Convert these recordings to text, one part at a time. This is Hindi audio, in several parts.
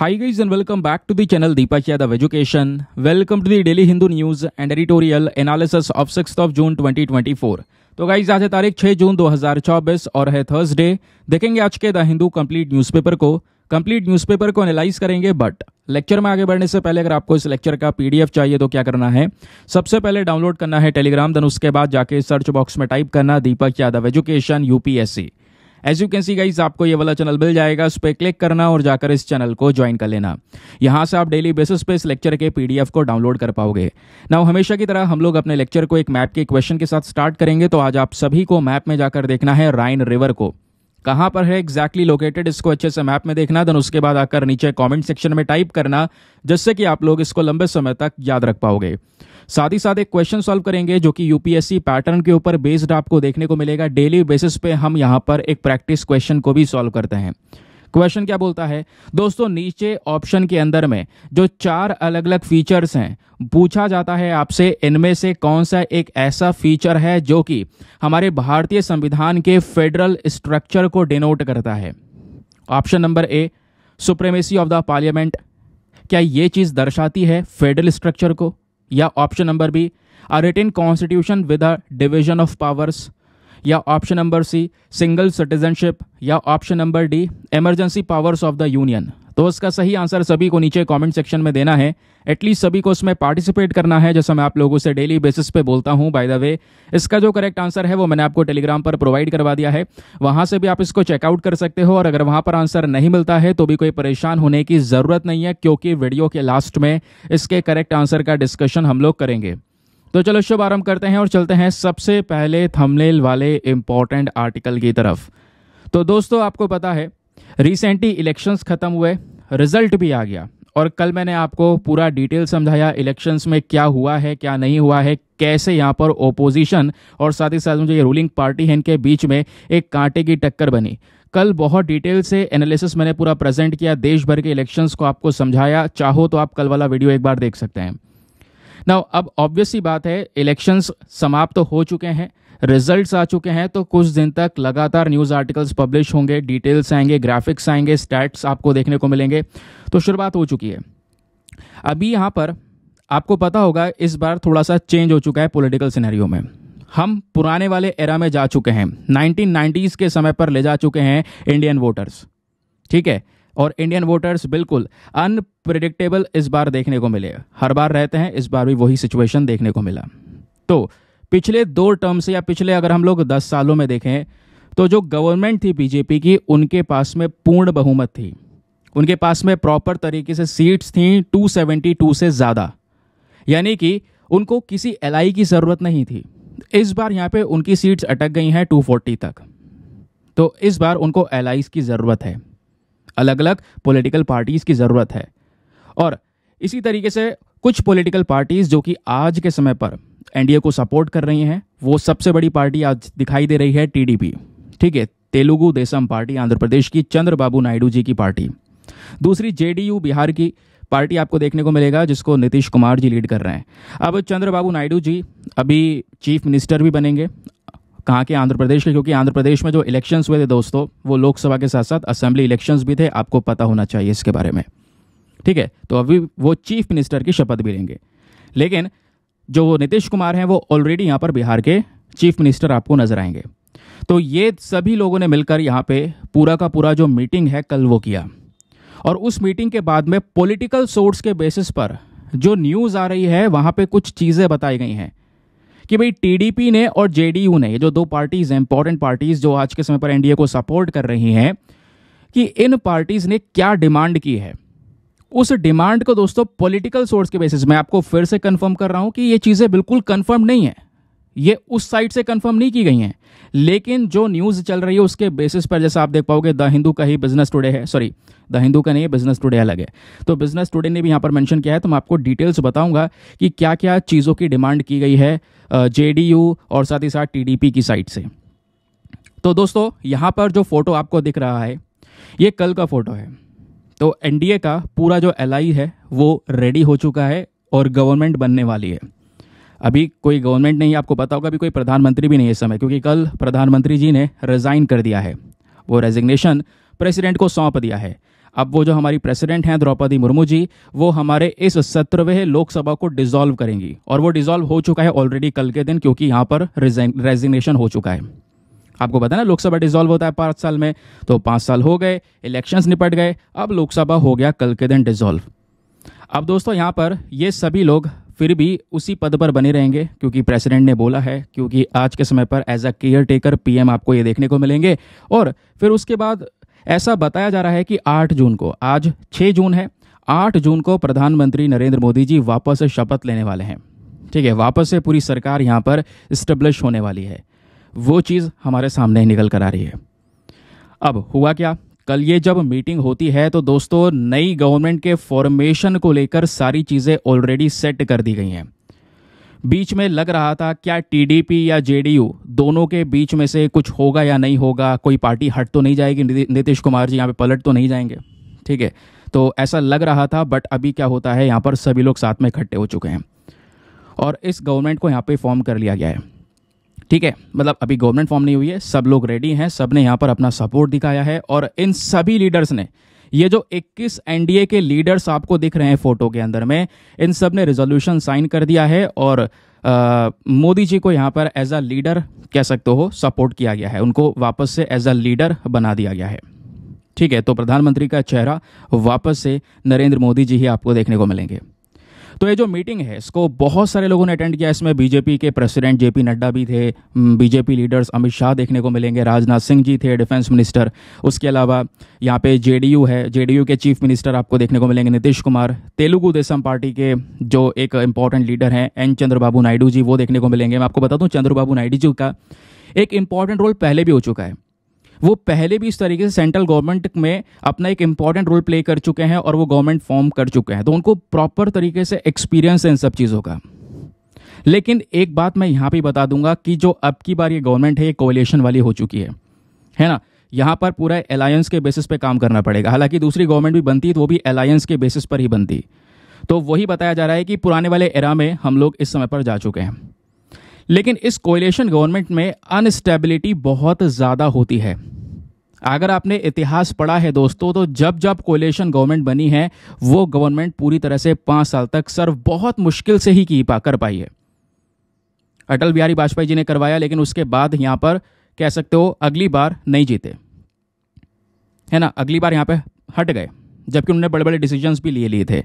Hi guys and welcome back to the channel Deepak Yadav Education. Welcome to the Daily Hindu News and Editorial Analysis of 6th of June 2024. तो गाइज आज है तारीख 6 जून 2024 और है थर्सडे देखेंगे आज के द हिंदू कंप्लीट न्यूज़पेपर को कंप्लीट न्यूज़पेपर को एनालाइज करेंगे बट लेक्चर में आगे बढ़ने से पहले अगर आपको इस लेक्चर का पीडीएफ चाहिए तो क्या करना है सबसे पहले डाउनलोड करना है टेलीग्राम देन उसके बाद जाके सर्च बॉक्स में टाइप करना Deepak Yadav education UPSC as you can see guys आपको ये वाला चैनल मिल जाएगा उस पर क्लिक करना और जाकर इस चैनल को ज्वाइन कर लेना यहाँ से आप डेली बेसिस पे इस लेक्चर के पीडीएफ को डाउनलोड कर पाओगे ना हमेशा की तरह हम लोग अपने लेक्चर को एक मैप के क्वेश्चन के साथ स्टार्ट करेंगे तो आज आप सभी को मैप में जाकर देखना है राइन रिवर को कहाँ पर है एग्जैक्टली लोकेटेड इसको अच्छे से मैप में देखना देन उसके बाद आकर नीचे कमेंट सेक्शन में टाइप करना जिससे कि आप लोग इसको लंबे समय तक याद रख पाओगे साथ ही साथ एक क्वेश्चन सॉल्व करेंगे जो कि यूपीएससी पैटर्न के ऊपर बेस्ड आपको देखने को मिलेगा डेली बेसिस पे हम यहाँ पर एक प्रैक्टिस क्वेश्चन को भी सॉल्व करते हैं क्वेश्चन क्या बोलता है दोस्तों नीचे ऑप्शन के अंदर में जो चार अलग अलग फीचर्स हैं पूछा जाता है आपसे इनमें से कौन सा एक ऐसा फीचर है जो कि हमारे भारतीय संविधान के फेडरल स्ट्रक्चर को डिनोट करता है option number A supremacy of the parliament क्या ये चीज़ दर्शाती है फेडरल स्ट्रक्चर को या option number B a written constitution with a division of powers या option number C single citizenship या option number D emergency powers of the union तो उसका सही आंसर सभी को नीचे कमेंट सेक्शन में देना है एटलीस्ट सभी को उसमें पार्टिसिपेट करना है जैसा मैं आप लोगों से डेली बेसिस पे बोलता हूँ बाय द वे इसका जो करेक्ट आंसर है वो मैंने आपको टेलीग्राम पर प्रोवाइड करवा दिया है वहाँ से भी आप इसको चेकआउट कर सकते हो और अगर वहाँ पर आंसर नहीं मिलता है तो भी कोई परेशान होने की ज़रूरत नहीं है क्योंकि वीडियो के लास्ट में इसके करेक्ट आंसर का डिस्कशन हम लोग करेंगे तो चलो शुभ आरम्भ करते हैं और चलते हैं सबसे पहले थमलेल वाले इम्पॉर्टेंट आर्टिकल की तरफ तो दोस्तों आपको पता है रिसेंटली इलेक्शंस ख़त्म हुए रिजल्ट भी आ गया और कल मैंने आपको पूरा डिटेल समझाया इलेक्शंस में क्या हुआ है क्या नहीं हुआ है कैसे यहाँ पर ओपोजिशन और साथ ही साथ मुझे ये रूलिंग पार्टी है इनके बीच में एक कांटे की टक्कर बनी कल बहुत डिटेल से एनालिसिस मैंने पूरा प्रेजेंट किया देश भर के इलेक्शंस को आपको समझाया चाहो तो आप कल वाला वीडियो एक बार देख सकते हैं ना अब ऑब्वियस बात है इलेक्शंस समाप्त तो हो चुके हैं रिजल्ट्स आ चुके हैं तो कुछ दिन तक लगातार न्यूज़ आर्टिकल्स पब्लिश होंगे डिटेल्स आएंगे ग्राफिक्स आएंगे स्टैट्स आपको देखने को मिलेंगे तो शुरुआत हो चुकी है अभी यहाँ पर आपको पता होगा इस बार थोड़ा सा चेंज हो चुका है पोलिटिकल सिनेरियो में हम पुराने वाले एरा में जा चुके हैं नाइनटीन के समय पर ले जा चुके हैं इंडियन वोटर्स ठीक है और इंडियन वोटर्स बिल्कुल अनप्रिडिक्टेबल इस बार देखने को मिले हर बार रहते हैं इस बार भी वही सिचुएशन देखने को मिला तो पिछले दो टर्म से या पिछले अगर हम लोग दस सालों में देखें तो जो गवर्नमेंट थी बीजेपी की उनके पास में पूर्ण बहुमत थी उनके पास में प्रॉपर तरीके से सीट्स थी 272 से ज़्यादा यानी कि उनको किसी एल की ज़रूरत नहीं थी इस बार यहाँ पे उनकी सीट्स अटक गई हैं 240 तक तो इस बार उनको एल की ज़रूरत है अलग अलग पॉलिटिकल पार्टीज़ की ज़रूरत है और इसी तरीके से कुछ पॉलिटिकल पार्टीज़ जो कि आज के समय पर एनडीए को सपोर्ट कर रही हैं वो सबसे बड़ी पार्टी आज दिखाई दे रही है टीडीपी ठीक है तेलुगु देशम पार्टी आंध्र प्रदेश की चंद्रबाबू नायडू जी की पार्टी दूसरी जेडीयू बिहार की पार्टी आपको देखने को मिलेगा जिसको नीतीश कुमार जी लीड कर रहे हैं अब चंद्रबाबू नायडू जी अभी चीफ मिनिस्टर भी बनेंगे कहाँ के आंध्र प्रदेश के क्योंकि आंध्र प्रदेश में जो इलेक्शंस हुए थे दोस्तों वो लोकसभा के साथ साथ असेंबली इलेक्शंस भी थे आपको पता होना चाहिए इसके बारे में ठीक है तो अभी वो चीफ मिनिस्टर की शपथ भी लेंगे लेकिन जो नीतीश कुमार हैं वो ऑलरेडी यहाँ पर बिहार के चीफ मिनिस्टर आपको नजर आएंगे तो ये सभी लोगों ने मिलकर यहाँ पे पूरा का पूरा जो मीटिंग है कल वो किया और उस मीटिंग के बाद में पॉलिटिकल सोर्स के बेसिस पर जो न्यूज़ आ रही है वहाँ पे कुछ चीज़ें बताई गई हैं कि भाई टीडीपी ने और जेडीयू ने ये जो दो पार्टीज़ हैं इंपॉर्टेंट पार्टीज़ जो आज के समय पर एनडीए को सपोर्ट कर रही हैं कि इन पार्टीज़ ने क्या डिमांड की है उस डिमांड को दोस्तों पॉलिटिकल सोर्स के बेसिस में आपको फिर से कंफर्म कर रहा हूं कि ये चीज़ें बिल्कुल कंफर्म नहीं है ये उस साइड से कंफर्म नहीं की गई हैं लेकिन जो न्यूज़ चल रही है उसके बेसिस पर जैसा आप देख पाओगे द हिंदू का ही बिजनेस टुडे है सॉरी द हिंदू का नहीं है बिजनेस टुडे अलग है तो बिजनेस टुडे ने भी यहाँ पर मेंशन किया है तो मैं आपको डिटेल्स बताऊंगा कि क्या क्या चीज़ों की डिमांड की गई है जे और साथ ही साथ टी की साइड से तो दोस्तों यहाँ पर जो फोटो आपको दिख रहा है ये कल का फोटो है तो एनडीए का पूरा जो एल है वो रेडी हो चुका है और गवर्नमेंट बनने वाली है अभी कोई गवर्नमेंट नहीं आपको पता होगा अभी कोई प्रधानमंत्री भी नहीं है इस समय क्योंकि कल प्रधानमंत्री जी ने रिज़ाइन कर दिया है वो रेजिग्नेशन प्रेसिडेंट को सौंप दिया है अब वो जो हमारी प्रेसिडेंट हैं द्रौपदी मुर्मू जी वो हमारे इस सत्रहवें लोकसभा को डिसॉल्व करेंगी और वो डिसॉल्व हो चुका है ऑलरेडी कल के दिन क्योंकि यहाँ पर रेजिग्नेशन हो चुका है आपको पता ना लोकसभा डिसॉल्व होता है पांच साल में तो पाँच साल हो गए इलेक्शंस निपट गए अब लोकसभा हो गया कल के दिन डिसॉल्व अब दोस्तों यहाँ पर ये सभी लोग फिर भी उसी पद पर बने रहेंगे क्योंकि प्रेसिडेंट ने बोला है क्योंकि आज के समय पर as a caretaker PM आपको ये देखने को मिलेंगे और फिर उसके बाद ऐसा बताया जा रहा है कि 8 जून को आज 6 जून है 8 जून को प्रधानमंत्री नरेंद्र मोदी जी वापस शपथ लेने वाले हैं ठीक है वापस से पूरी सरकार यहाँ पर स्टेब्लिश होने वाली है वो चीज़ हमारे सामने ही निकल कर आ रही है अब हुआ क्या कल ये जब मीटिंग होती है तो दोस्तों नई गवर्नमेंट के फॉर्मेशन को लेकर सारी चीज़ें ऑलरेडी सेट कर दी गई हैं बीच में लग रहा था क्या टीडीपी या जेडीयू दोनों के बीच में से कुछ होगा या नहीं होगा कोई पार्टी हट तो नहीं जाएगी नीतीश कुमार जी यहाँ पे पलट तो नहीं जाएंगे ठीक है तो ऐसा लग रहा था बट अभी क्या होता है यहाँ पर सभी लोग साथ में इकट्ठे हो चुके हैं और इस गवर्नमेंट को यहाँ पर फॉर्म कर लिया गया है ठीक है मतलब अभी गवर्नमेंट फॉर्म नहीं हुई है सब लोग रेडी हैं सब ने यहाँ पर अपना सपोर्ट दिखाया है और इन सभी लीडर्स ने ये जो 21 एनडीए के लीडर्स आपको दिख रहे हैं फोटो के अंदर में इन सब ने रिजोल्यूशन साइन कर दिया है और मोदी जी को यहाँ पर एज अ लीडर कह सकते हो सपोर्ट किया गया है उनको वापस से एज अ लीडर बना दिया गया है ठीक है तो प्रधानमंत्री का चेहरा वापस से नरेंद्र मोदी जी ही आपको देखने को मिलेंगे तो ये जो मीटिंग है इसको बहुत सारे लोगों ने अटेंड किया इसमें बीजेपी के प्रेसिडेंट जेपी नड्डा भी थे बीजेपी लीडर्स अमित शाह देखने को मिलेंगे राजनाथ सिंह जी थे डिफेंस मिनिस्टर उसके अलावा यहाँ पे जेडीयू है जेडीयू के चीफ मिनिस्टर आपको देखने को मिलेंगे नीतीश कुमार तेलुगु देशम पार्टी के जो एक इंपॉर्टेंट लीडर हैं एन चंद्रबाबू नायडू जी वो देखने को मिलेंगे मैं आपको बता दूँ चंद्रबाबू नायडू जी का एक इम्पॉर्टेंट रोल पहले भी हो चुका है वो पहले भी इस तरीके से सेंट्रल गवर्नमेंट में अपना एक इंपॉर्टेंट रोल प्ले कर चुके हैं और वो गवर्नमेंट फॉर्म कर चुके हैं तो उनको प्रॉपर तरीके से एक्सपीरियंस है इन सब चीज़ों का लेकिन एक बात मैं यहाँ पर बता दूंगा कि जो अब की बार ये गवर्नमेंट है ये कोलेशन वाली हो चुकी है है ना यहाँ पर पूरा अलायंस के बेसिस पे काम करना पड़ेगा हालांकि दूसरी गवर्नमेंट भी बनती तो वो भी अलायंस के बेसिस पर ही बनती तो वही बताया जा रहा है कि पुराने वाले एरा में हम लोग इस समय पर जा चुके हैं लेकिन इस कोयलेशन गवर्नमेंट में अनस्टेबिलिटी बहुत ज़्यादा होती है अगर आपने इतिहास पढ़ा है दोस्तों तो जब जब कोलेशन गवर्नमेंट बनी है वो गवर्नमेंट पूरी तरह से पाँच साल तक सर्व बहुत मुश्किल से ही की पा कर पाई है अटल बिहारी वाजपेयी जी ने करवाया लेकिन उसके बाद यहाँ पर कह सकते हो अगली बार नहीं जीते है ना अगली बार यहाँ पर हट गए जबकि उन्होंने बड़े बड़े डिसीजंस भी लिए लिए थे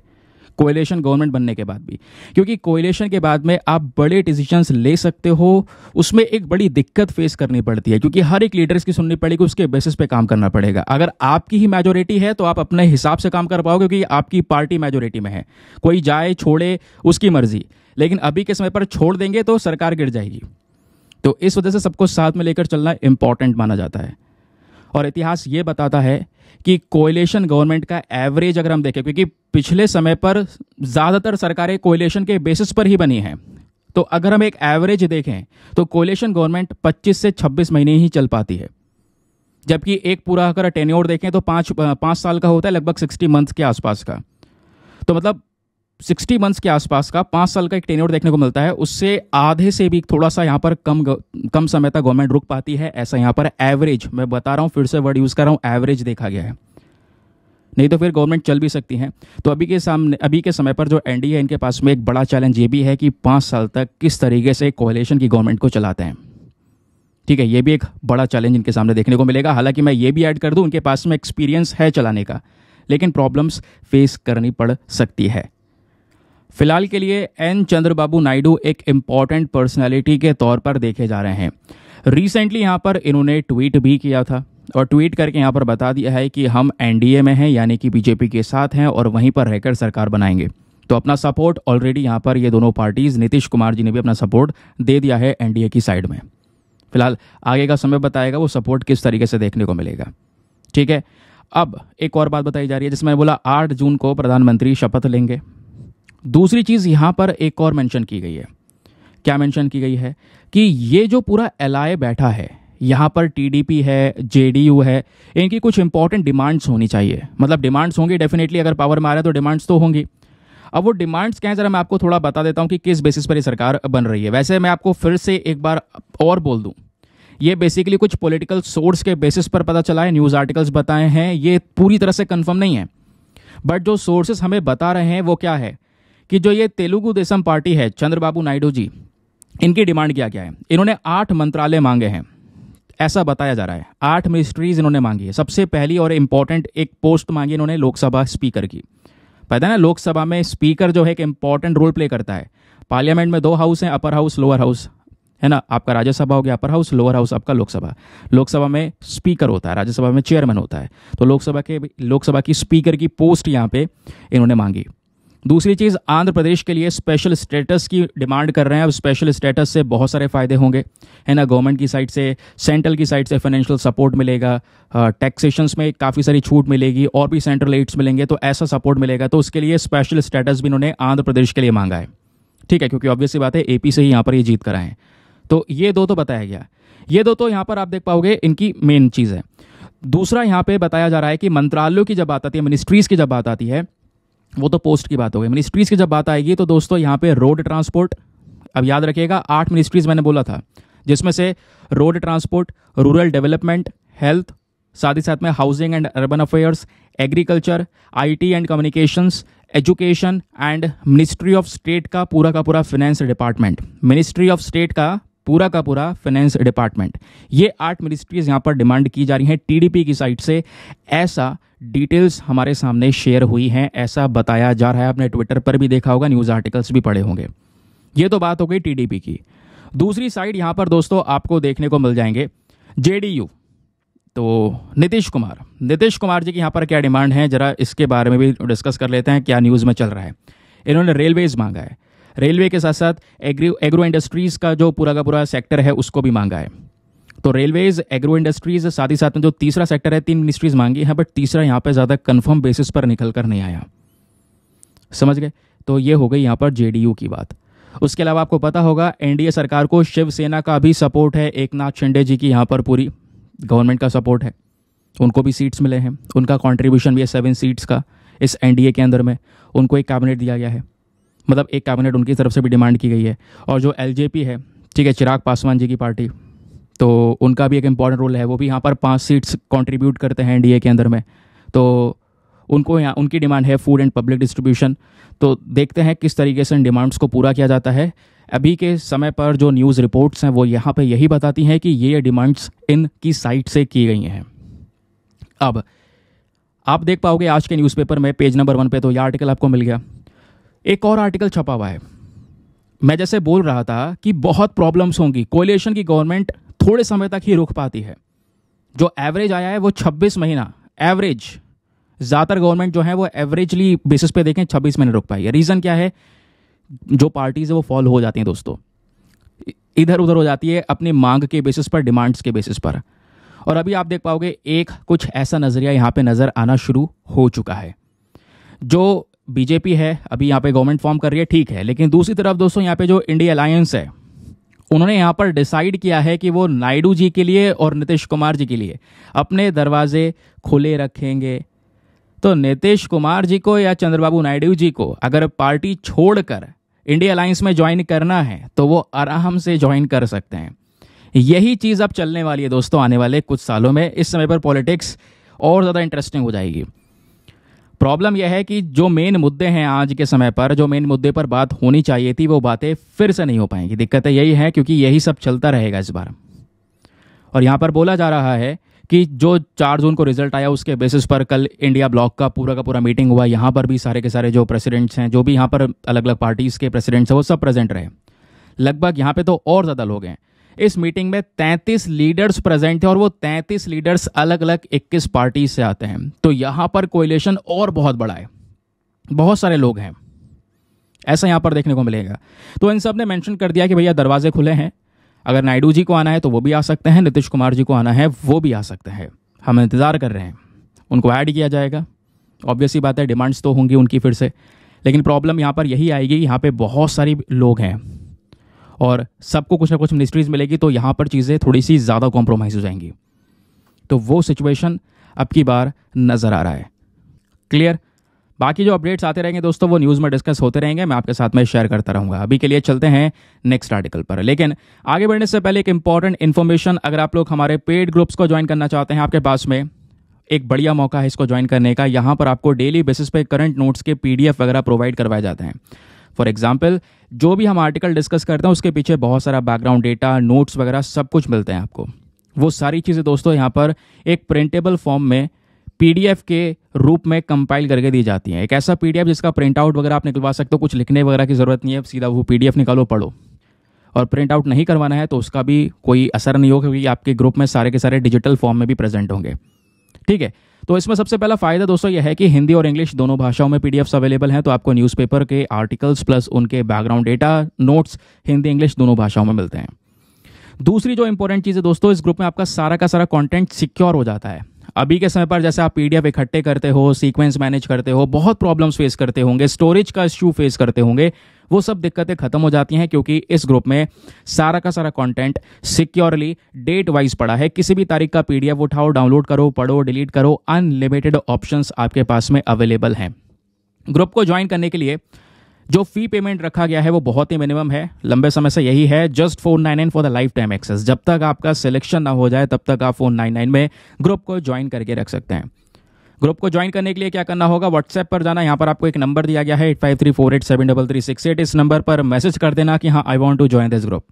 कोयलेशन गवर्नमेंट बनने के बाद भी क्योंकि कोयलेशन के बाद में आप बड़े डिसीजंस ले सकते हो उसमें एक बड़ी दिक्कत फेस करनी पड़ती है क्योंकि हर एक लीडर्स की सुननी पड़ेगी उसके बेसिस पे काम करना पड़ेगा अगर आपकी ही मेजोरिटी है तो आप अपने हिसाब से काम कर पाओगे क्योंकि आपकी पार्टी मेजोरिटी में है कोई जाए छोड़े उसकी मर्जी लेकिन अभी के समय पर छोड़ देंगे तो सरकार गिर जाएगी तो इस वजह से सबको साथ में लेकर चलना इंपॉर्टेंट माना जाता है और इतिहास ये बताता है कि कोयलेशन गवर्नमेंट का एवरेज अगर हम देखें क्योंकि पिछले समय पर ज़्यादातर सरकारें कोयलेशन के बेसिस पर ही बनी हैं तो अगर हम एक एवरेज देखें तो कोयलेशन गवर्नमेंट 25 से 26 महीने ही चल पाती है जबकि एक पूरा अगर टेन्योर देखें तो पाँच पाँच साल का होता है लगभग 60 मंथ्स के आसपास का तो मतलब सिक्सटी मंथ्स के आसपास का पाँच साल का एक टेन्योर देखने को मिलता है उससे आधे से भी थोड़ा सा यहाँ पर कम कम समय तक गवर्नमेंट रुक पाती है ऐसा यहाँ पर एवरेज मैं बता रहा हूँ फिर से वर्ड यूज़ कर रहा हूँ एवरेज देखा गया है नहीं तो फिर गवर्नमेंट चल भी सकती है तो अभी के सामने अभी के समय पर जो एन डी इनके पास में एक बड़ा चैलेंज ये भी है कि पाँच साल तक किस तरीके से कोलेशन की गवर्नमेंट को चलाते हैं ठीक है ये भी एक बड़ा चैलेंज इनके सामने देखने को मिलेगा हालांकि मैं ये भी ऐड कर दूं उनके पास में एक्सपीरियंस है चलाने का लेकिन प्रॉब्लम्स फेस करनी पड़ सकती है फिलहाल के लिए एन चंद्रबाबू नायडू एक इम्पॉर्टेंट पर्सनैलिटी के तौर पर देखे जा रहे हैं रिसेंटली यहाँ पर इन्होंने ट्वीट भी किया था और ट्वीट करके यहाँ पर बता दिया है कि हम एनडीए में हैं यानी कि बीजेपी के साथ हैं और वहीं पर रहकर सरकार बनाएंगे तो अपना सपोर्ट ऑलरेडी यहाँ पर ये दोनों पार्टीज नीतीश कुमार जी ने भी अपना सपोर्ट दे दिया है एनडीए की साइड में फिलहाल आगे का समय बताएगा वो सपोर्ट किस तरीके से देखने को मिलेगा ठीक है अब एक और बात बताई जा रही है जिसमें बोला आठ जून को प्रधानमंत्री शपथ लेंगे दूसरी चीज़ यहाँ पर एक और मेंशन की गई है क्या मेंशन की गई है कि ये जो पूरा एल बैठा है यहाँ पर टीडीपी है जेडीयू है इनकी कुछ इंपॉर्टेंट डिमांड्स होनी चाहिए मतलब डिमांड्स होंगी डेफिनेटली अगर पावर में आ रहा है तो डिमांड्स तो होंगी अब वो डिमांड्स क्या है ज़रा मैं आपको थोड़ा बता देता हूँ कि किस बेसिस पर ये सरकार बन रही है वैसे मैं आपको फिर से एक बार और बोल दूँ ये बेसिकली कुछ पॉलिटिकल सोर्स के बेसिस पर पता चला है न्यूज़ आर्टिकल्स बताए हैं ये पूरी तरह से कन्फर्म नहीं है बट जो सोर्सेस हमें बता रहे हैं वो क्या है कि जो ये तेलुगु देशम पार्टी है चंद्रबाबू नायडू जी इनकी डिमांड क्या क्या है इन्होंने आठ मंत्रालय मांगे हैं ऐसा बताया जा रहा है आठ मिनिस्ट्रीज इन्होंने मांगी है सबसे पहली और इम्पॉर्टेंट एक पोस्ट मांगी इन्होंने लोकसभा स्पीकर की पता है ना लोकसभा में स्पीकर जो है एक इम्पॉर्टेंट रोल प्ले करता है पार्लियामेंट में दो हाउस हैं अपर हाउस लोअर हाउस है ना आपका राज्यसभा हो गया अपर हाउस लोअर हाउस आपका लोकसभा लोकसभा में स्पीकर होता है राज्यसभा में चेयरमैन होता है तो लोकसभा के लोकसभा की स्पीकर की पोस्ट यहाँ पे इन्होंने मांगी दूसरी चीज़ आंध्र प्रदेश के लिए स्पेशल स्टेटस की डिमांड कर रहे हैं अब स्पेशल स्टेटस से बहुत सारे फ़ायदे होंगे है ना गवर्नमेंट की साइड से सेंट्रल की साइड से फाइनेंशियल सपोर्ट मिलेगा टैक्सेशंस में काफ़ी सारी छूट मिलेगी और भी सेंट्रल एड्स मिलेंगे तो ऐसा सपोर्ट मिलेगा तो उसके लिए स्पेशल स्टेटस भी इन्होंने आंध्र प्रदेश के लिए मांगा है ठीक है क्योंकि ऑब्वियसली बात है ए से ही यहाँ पर ये जीत कर आए हैं तो ये दो तो बताया गया ये दो तो यहाँ पर आप देख पाओगे इनकी मेन चीज़ है दूसरा यहाँ पे बताया जा रहा है कि मंत्रालयों की जब बात आती है मिनिस्ट्रीज़ की जब बात आती है वो तो पोस्ट की बात हो गई मिनिस्ट्रीज़ की जब बात आएगी तो दोस्तों यहाँ पे रोड ट्रांसपोर्ट अब याद रखिएगा आठ मिनिस्ट्रीज़ मैंने बोला था जिसमें से road transport rural development health साथ ही साथ में housing and urban affairs agriculture IT and communications education and ministry of state का पूरा का पूरा finance department ministry of state का पूरा का पूरा फाइनेंस डिपार्टमेंट ये आठ मिनिस्ट्रीज यहाँ पर डिमांड की जा रही हैं टीडीपी की साइड से ऐसा डिटेल्स हमारे सामने शेयर हुई हैं ऐसा बताया जा रहा है आपने ट्विटर पर भी देखा होगा न्यूज़ आर्टिकल्स भी पढ़े होंगे ये तो बात हो गई टीडीपी की दूसरी साइड यहाँ पर दोस्तों आपको देखने को मिल जाएंगे जे तो नीतीश कुमार नीतीश कुमार जी की यहाँ पर क्या डिमांड है जरा इसके बारे में भी डिस्कस कर लेते हैं क्या न्यूज़ में चल रहा है इन्होंने रेलवेज़ मांगा है रेलवे के साथ साथ एग्रो एग्रो इंडस्ट्रीज़ का जो पूरा का पूरा सेक्टर है उसको भी मांगा है तो रेलवेज एग्रो इंडस्ट्रीज़ साथ ही साथ में जो तीसरा सेक्टर है तीन मिनिस्ट्रीज़ मांगी हैं बट तीसरा यहाँ पर ज़्यादा कन्फर्म बेसिस पर निकल कर नहीं आया समझ गए तो ये हो गई यहाँ पर जे की बात उसके अलावा आपको पता होगा एनडीए सरकार को शिवसेना का भी सपोर्ट है एक नाथ शिंडे जी की यहाँ पर पूरी गवर्नमेंट का सपोर्ट है उनको भी सीट्स मिले हैं उनका कंट्रीब्यूशन भी है सेवन सीट्स का इस एनडीए के अंदर में उनको एक कैबिनेट दिया गया है मतलब एक कैबिनेट उनकी तरफ से भी डिमांड की गई है और जो एल है ठीक है चिराग पासवान जी की पार्टी तो उनका भी एक इम्पॉर्टेंट रोल है वो भी यहाँ पर पाँच सीट्स कॉन्ट्रीब्यूट करते हैं एनडीए के अंदर में तो उनको यहाँ उनकी डिमांड है फूड एंड पब्लिक डिस्ट्रीब्यूशन तो देखते हैं किस तरीके से इन डिमांड्स को पूरा किया जाता है अभी के समय पर जो न्यूज़ रिपोर्ट्स हैं वो यहाँ पे यही बताती हैं कि ये डिमांड्स इनकी साइट से की गई हैं अब आप देख पाओगे आज के न्यूज़पेपर में पेज नंबर वन पे तो ये आर्टिकल आपको मिल गया एक और आर्टिकल छपा हुआ है मैं जैसे बोल रहा था कि बहुत प्रॉब्लम्स होंगी कोलेशन की गवर्नमेंट थोड़े समय तक ही रुक पाती है जो एवरेज आया है वो 26 महीना एवरेज ज़्यादातर गवर्नमेंट जो है वो एवरेजली बेसिस पे देखें 26 महीने रुक पाई है रीज़न क्या है जो पार्टीज है वो फॉल हो जाती हैं दोस्तों इधर उधर हो जाती है अपनी मांग के बेसिस पर डिमांड्स के बेसिस पर और अभी आप देख पाओगे एक कुछ ऐसा नज़रिया यहाँ पे नज़र आना शुरू हो चुका है जो बीजेपी है अभी यहाँ पे गवर्नमेंट फॉर्म कर रही है ठीक है लेकिन दूसरी तरफ दोस्तों यहाँ पे जो इंडिया अलायंस है उन्होंने यहाँ पर डिसाइड किया है कि वो नायडू जी के लिए और नीतीश कुमार जी के लिए अपने दरवाजे खुले रखेंगे तो नीतीश कुमार जी को या चंद्रबाबू नायडू जी को अगर पार्टी छोड़कर इंडिया अलायंस में ज्वाइन करना है तो वो आराम से ज्वाइन कर सकते हैं यही चीज़ अब चलने वाली है दोस्तों आने वाले कुछ सालों में इस समय पर पॉलिटिक्स और ज़्यादा इंटरेस्टिंग हो जाएगी प्रॉब्लम यह है कि जो मेन मुद्दे हैं आज के समय पर जो मेन मुद्दे पर बात होनी चाहिए थी वो बातें फिर से नहीं हो पाएंगी दिक्कतें यही हैं क्योंकि यही सब चलता रहेगा इस बार और यहाँ पर बोला जा रहा है कि जो चार जून को रिजल्ट आया उसके बेसिस पर कल इंडिया ब्लॉक का पूरा का पूरा मीटिंग हुआ यहाँ पर भी सारे के सारे जो प्रेसिडेंट्स हैं जो भी यहाँ पर अलग अलग पार्टीज़ के प्रेसिडेंट्स हैं वो सब प्रेजेंट रहे लगभग यहाँ पे तो और ज़्यादा लोग हैं इस मीटिंग में 33 लीडर्स प्रेजेंट थे और वो 33 लीडर्स अलग अलग 21 पार्टी से आते हैं तो यहाँ पर कोयलेशन और बहुत बड़ा है बहुत सारे लोग हैं ऐसा यहाँ पर देखने को मिलेगा तो इन सब ने मेंशन कर दिया कि भैया दरवाजे खुले हैं अगर नायडू जी को आना है तो वो भी आ सकते हैं नीतीश कुमार जी को आना है वो भी आ सकते हैं हम इंतज़ार कर रहे हैं उनको ऐड किया जाएगा ऑब्वियसली बात है डिमांड्स तो होंगी उनकी फिर से लेकिन प्रॉब्लम यहाँ पर यही आएगी यहाँ पे बहुत सारी लोग हैं और सबको कुछ ना कुछ मिनिस्ट्रीज मिलेगी तो यहाँ पर चीज़ें थोड़ी सी ज़्यादा कॉम्प्रोमाइज़ हो जाएंगी तो वो सिचुएशन अब की बार नज़र आ रहा है क्लियर बाकी जो अपडेट्स आते रहेंगे दोस्तों वो न्यूज़ में डिस्कस होते रहेंगे मैं आपके साथ में शेयर करता रहूँगा अभी के लिए चलते हैं नेक्स्ट आर्टिकल पर लेकिन आगे बढ़ने से पहले एक इंपॉर्टेंट इन्फॉर्मेशन अगर आप लोग हमारे पेड ग्रुप्स को ज्वाइन करना चाहते हैं आपके पास में एक बढ़िया मौका है इसको ज्वाइन करने का यहाँ पर आपको डेली बेसिस पे करंट नोट्स के पीडीएफ वगैरह प्रोवाइड करवाए जाते हैं फॉर एग्जाम्पल जो भी हम आर्टिकल डिस्कस करते हैं उसके पीछे बहुत सारा बैकग्राउंड डेटा नोट्स वगैरह सब कुछ मिलते हैं आपको वो सारी चीज़ें दोस्तों यहाँ पर एक प्रिंटेबल फॉर्म में पी के रूप में कंपाइल करके दी जाती हैं एक ऐसा पी जिसका प्रिंट आउट वगैरह आप निकलवा सकते हो कुछ लिखने वगैरह की ज़रूरत नहीं है सीधा वो पी निकालो पढ़ो और प्रिंट आउट नहीं करवाना है तो उसका भी कोई असर नहीं होगा क्योंकि आपके ग्रुप में सारे के सारे डिजिटल फॉर्म में भी प्रेजेंट होंगे ठीक है तो इसमें सबसे पहला फ़ायदा दोस्तों यह है कि हिंदी और इंग्लिश दोनों भाषाओं में पीडीएफ्स अवेलेबल हैं तो आपको न्यूज़पेपर के आर्टिकल्स प्लस उनके background data notes Hindi English दोनों भाषाओं में मिलते हैं दूसरी जो इंपॉर्टेंट चीज़ है दोस्तों इस ग्रुप में आपका सारा का सारा कॉन्टेंट सिक्योर हो जाता है अभी के समय पर जैसे आप पीडीएफ इकट्ठे करते हो सीक्वेंस मैनेज करते हो बहुत प्रॉब्लम्स फेस करते होंगे स्टोरेज का इश्यू फेस करते होंगे वो सब दिक्कतें खत्म हो जाती हैं क्योंकि इस ग्रुप में सारा का सारा कंटेंट सिक्योरली डेट वाइज पड़ा है किसी भी तारीख का पीडीएफ उठाओ डाउनलोड करो पढ़ो डिलीट करो अनलिमिटेड ऑप्शंस आपके पास में अवेलेबल हैं ग्रुप को ज्वाइन करने के लिए जो फी पेमेंट रखा गया है वो बहुत ही मिनिमम है लंबे समय से यही है just four nine nine for the lifetime access जब तक आपका सिलेक्शन ना हो जाए तब तक आप फोर नाइन नाइन में ग्रुप को ज्वाइन करके रख सकते हैं ग्रुप को ज्वाइन करने के लिए क्या करना होगा व्हाट्सएप पर जाना यहाँ पर आपको एक नंबर दिया गया है eight five three four eight seven double three six eight इस नंबर पर मैसेज कर देना कि हाँ I want to join this group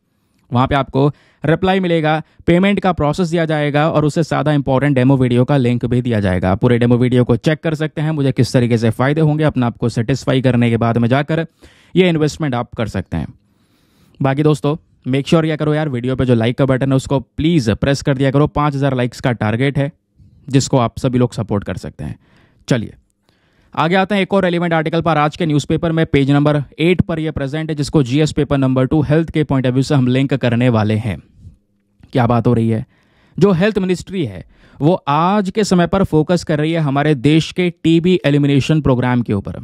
वहाँ पे आपको रिप्लाई मिलेगा पेमेंट का प्रोसेस दिया जाएगा और उससे ज्यादा इंपॉर्टेंट डेमो वीडियो का लिंक भी दिया जाएगा पूरे डेमो वीडियो को चेक कर सकते हैं मुझे किस तरीके से फ़ायदे होंगे अपना आपको सेटिस्फाई करने के बाद में जाकर ये इन्वेस्टमेंट आप कर सकते हैं बाकी दोस्तों मेक श्योर sure क्या करो यार वीडियो पे जो लाइक का बटन है उसको प्लीज़ प्रेस कर दिया करो पाँच हज़ार लाइक्स का टारगेट है जिसको आप सभी लोग सपोर्ट कर सकते हैं चलिए आगे आते हैं एक और रेलिवेंट आर्टिकल पर आज के न्यूज़पेपर में पेज नंबर एट पर यह प्रेजेंट है जिसको GS paper number two health के पॉइंट ऑफ व्यू से हम लिंक करने वाले हैं क्या बात हो रही है जो हेल्थ मिनिस्ट्री है वो आज के समय पर फोकस कर रही है हमारे देश के टीबी एलिमिनेशन प्रोग्राम के ऊपर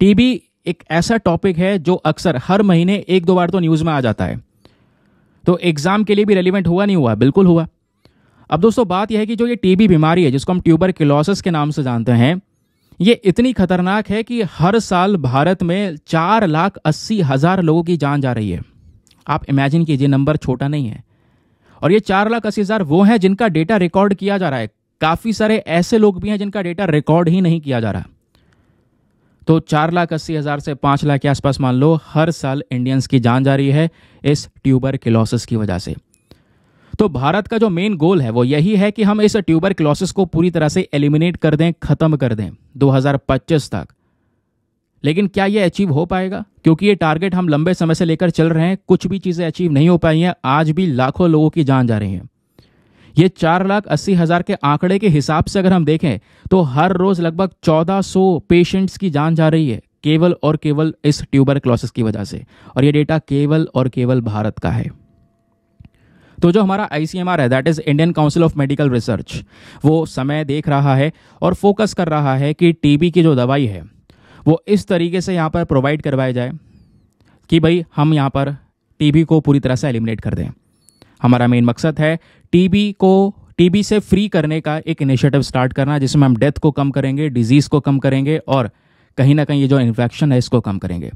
टीबी एक ऐसा टॉपिक है जो अक्सर हर महीने एक दो बार तो न्यूज़ में आ जाता है तो एग्ज़ाम के लिए भी रेलिवेंट हुआ नहीं हुआ बिल्कुल हुआ अब दोस्तों बात यह है कि जो ये टीबी बीमारी है जिसको हम ट्यूबर किलोसिस के नाम से जानते हैं ये इतनी खतरनाक है कि हर साल भारत में चार लाख अस्सी हज़ार लोगों की जान जा रही है आप इमेजिन कीजिए नंबर छोटा नहीं है और ये चार लाख अस्सी हज़ार वो हैं जिनका डेटा रिकॉर्ड किया जा रहा है काफ़ी सारे ऐसे लोग भी हैं जिनका डेटा रिकॉर्ड ही नहीं किया जा रहा तो चार लाख अस्सी हज़ार से पाँच लाख के आसपास मान लो हर साल इंडियंस की जान जा रही है इस ट्यूबर की वजह से तो भारत का जो मेन गोल है वो यही है कि हम इस ट्यूबर क्लॉसिस को पूरी तरह से एलिमिनेट कर दें खत्म कर दें 2025 तक लेकिन क्या ये अचीव हो पाएगा क्योंकि ये टारगेट हम लंबे समय से लेकर चल रहे हैं कुछ भी चीज़ें अचीव नहीं हो पाई हैं आज भी लाखों लोगों की जान जा रही है ये चार लाख अस्सी हज़ार के आंकड़े के हिसाब से अगर हम देखें तो हर रोज़ लगभग चौदह सौ पेशेंट्स की जान जा रही है केवल और केवल इस ट्यूबर क्लॉसिस की वजह से और ये डेटा केवल और केवल भारत का है तो जो हमारा आई है that is Indian Council of Medical Research वो समय देख रहा है और फोकस कर रहा है कि टीबी की जो दवाई है वो इस तरीके से यहाँ पर प्रोवाइड करवाया जाए कि भाई हम यहाँ पर टीबी को पूरी तरह से एलिमिनेट कर दें हमारा मेन मकसद है टीबी को टीबी से फ्री करने का एक इनिशिएटिव स्टार्ट करना जिसमें हम डेथ को कम करेंगे डिजीज़ को कम करेंगे और कहीं ना कहीं ये जो इन्फेक्शन है इसको कम करेंगे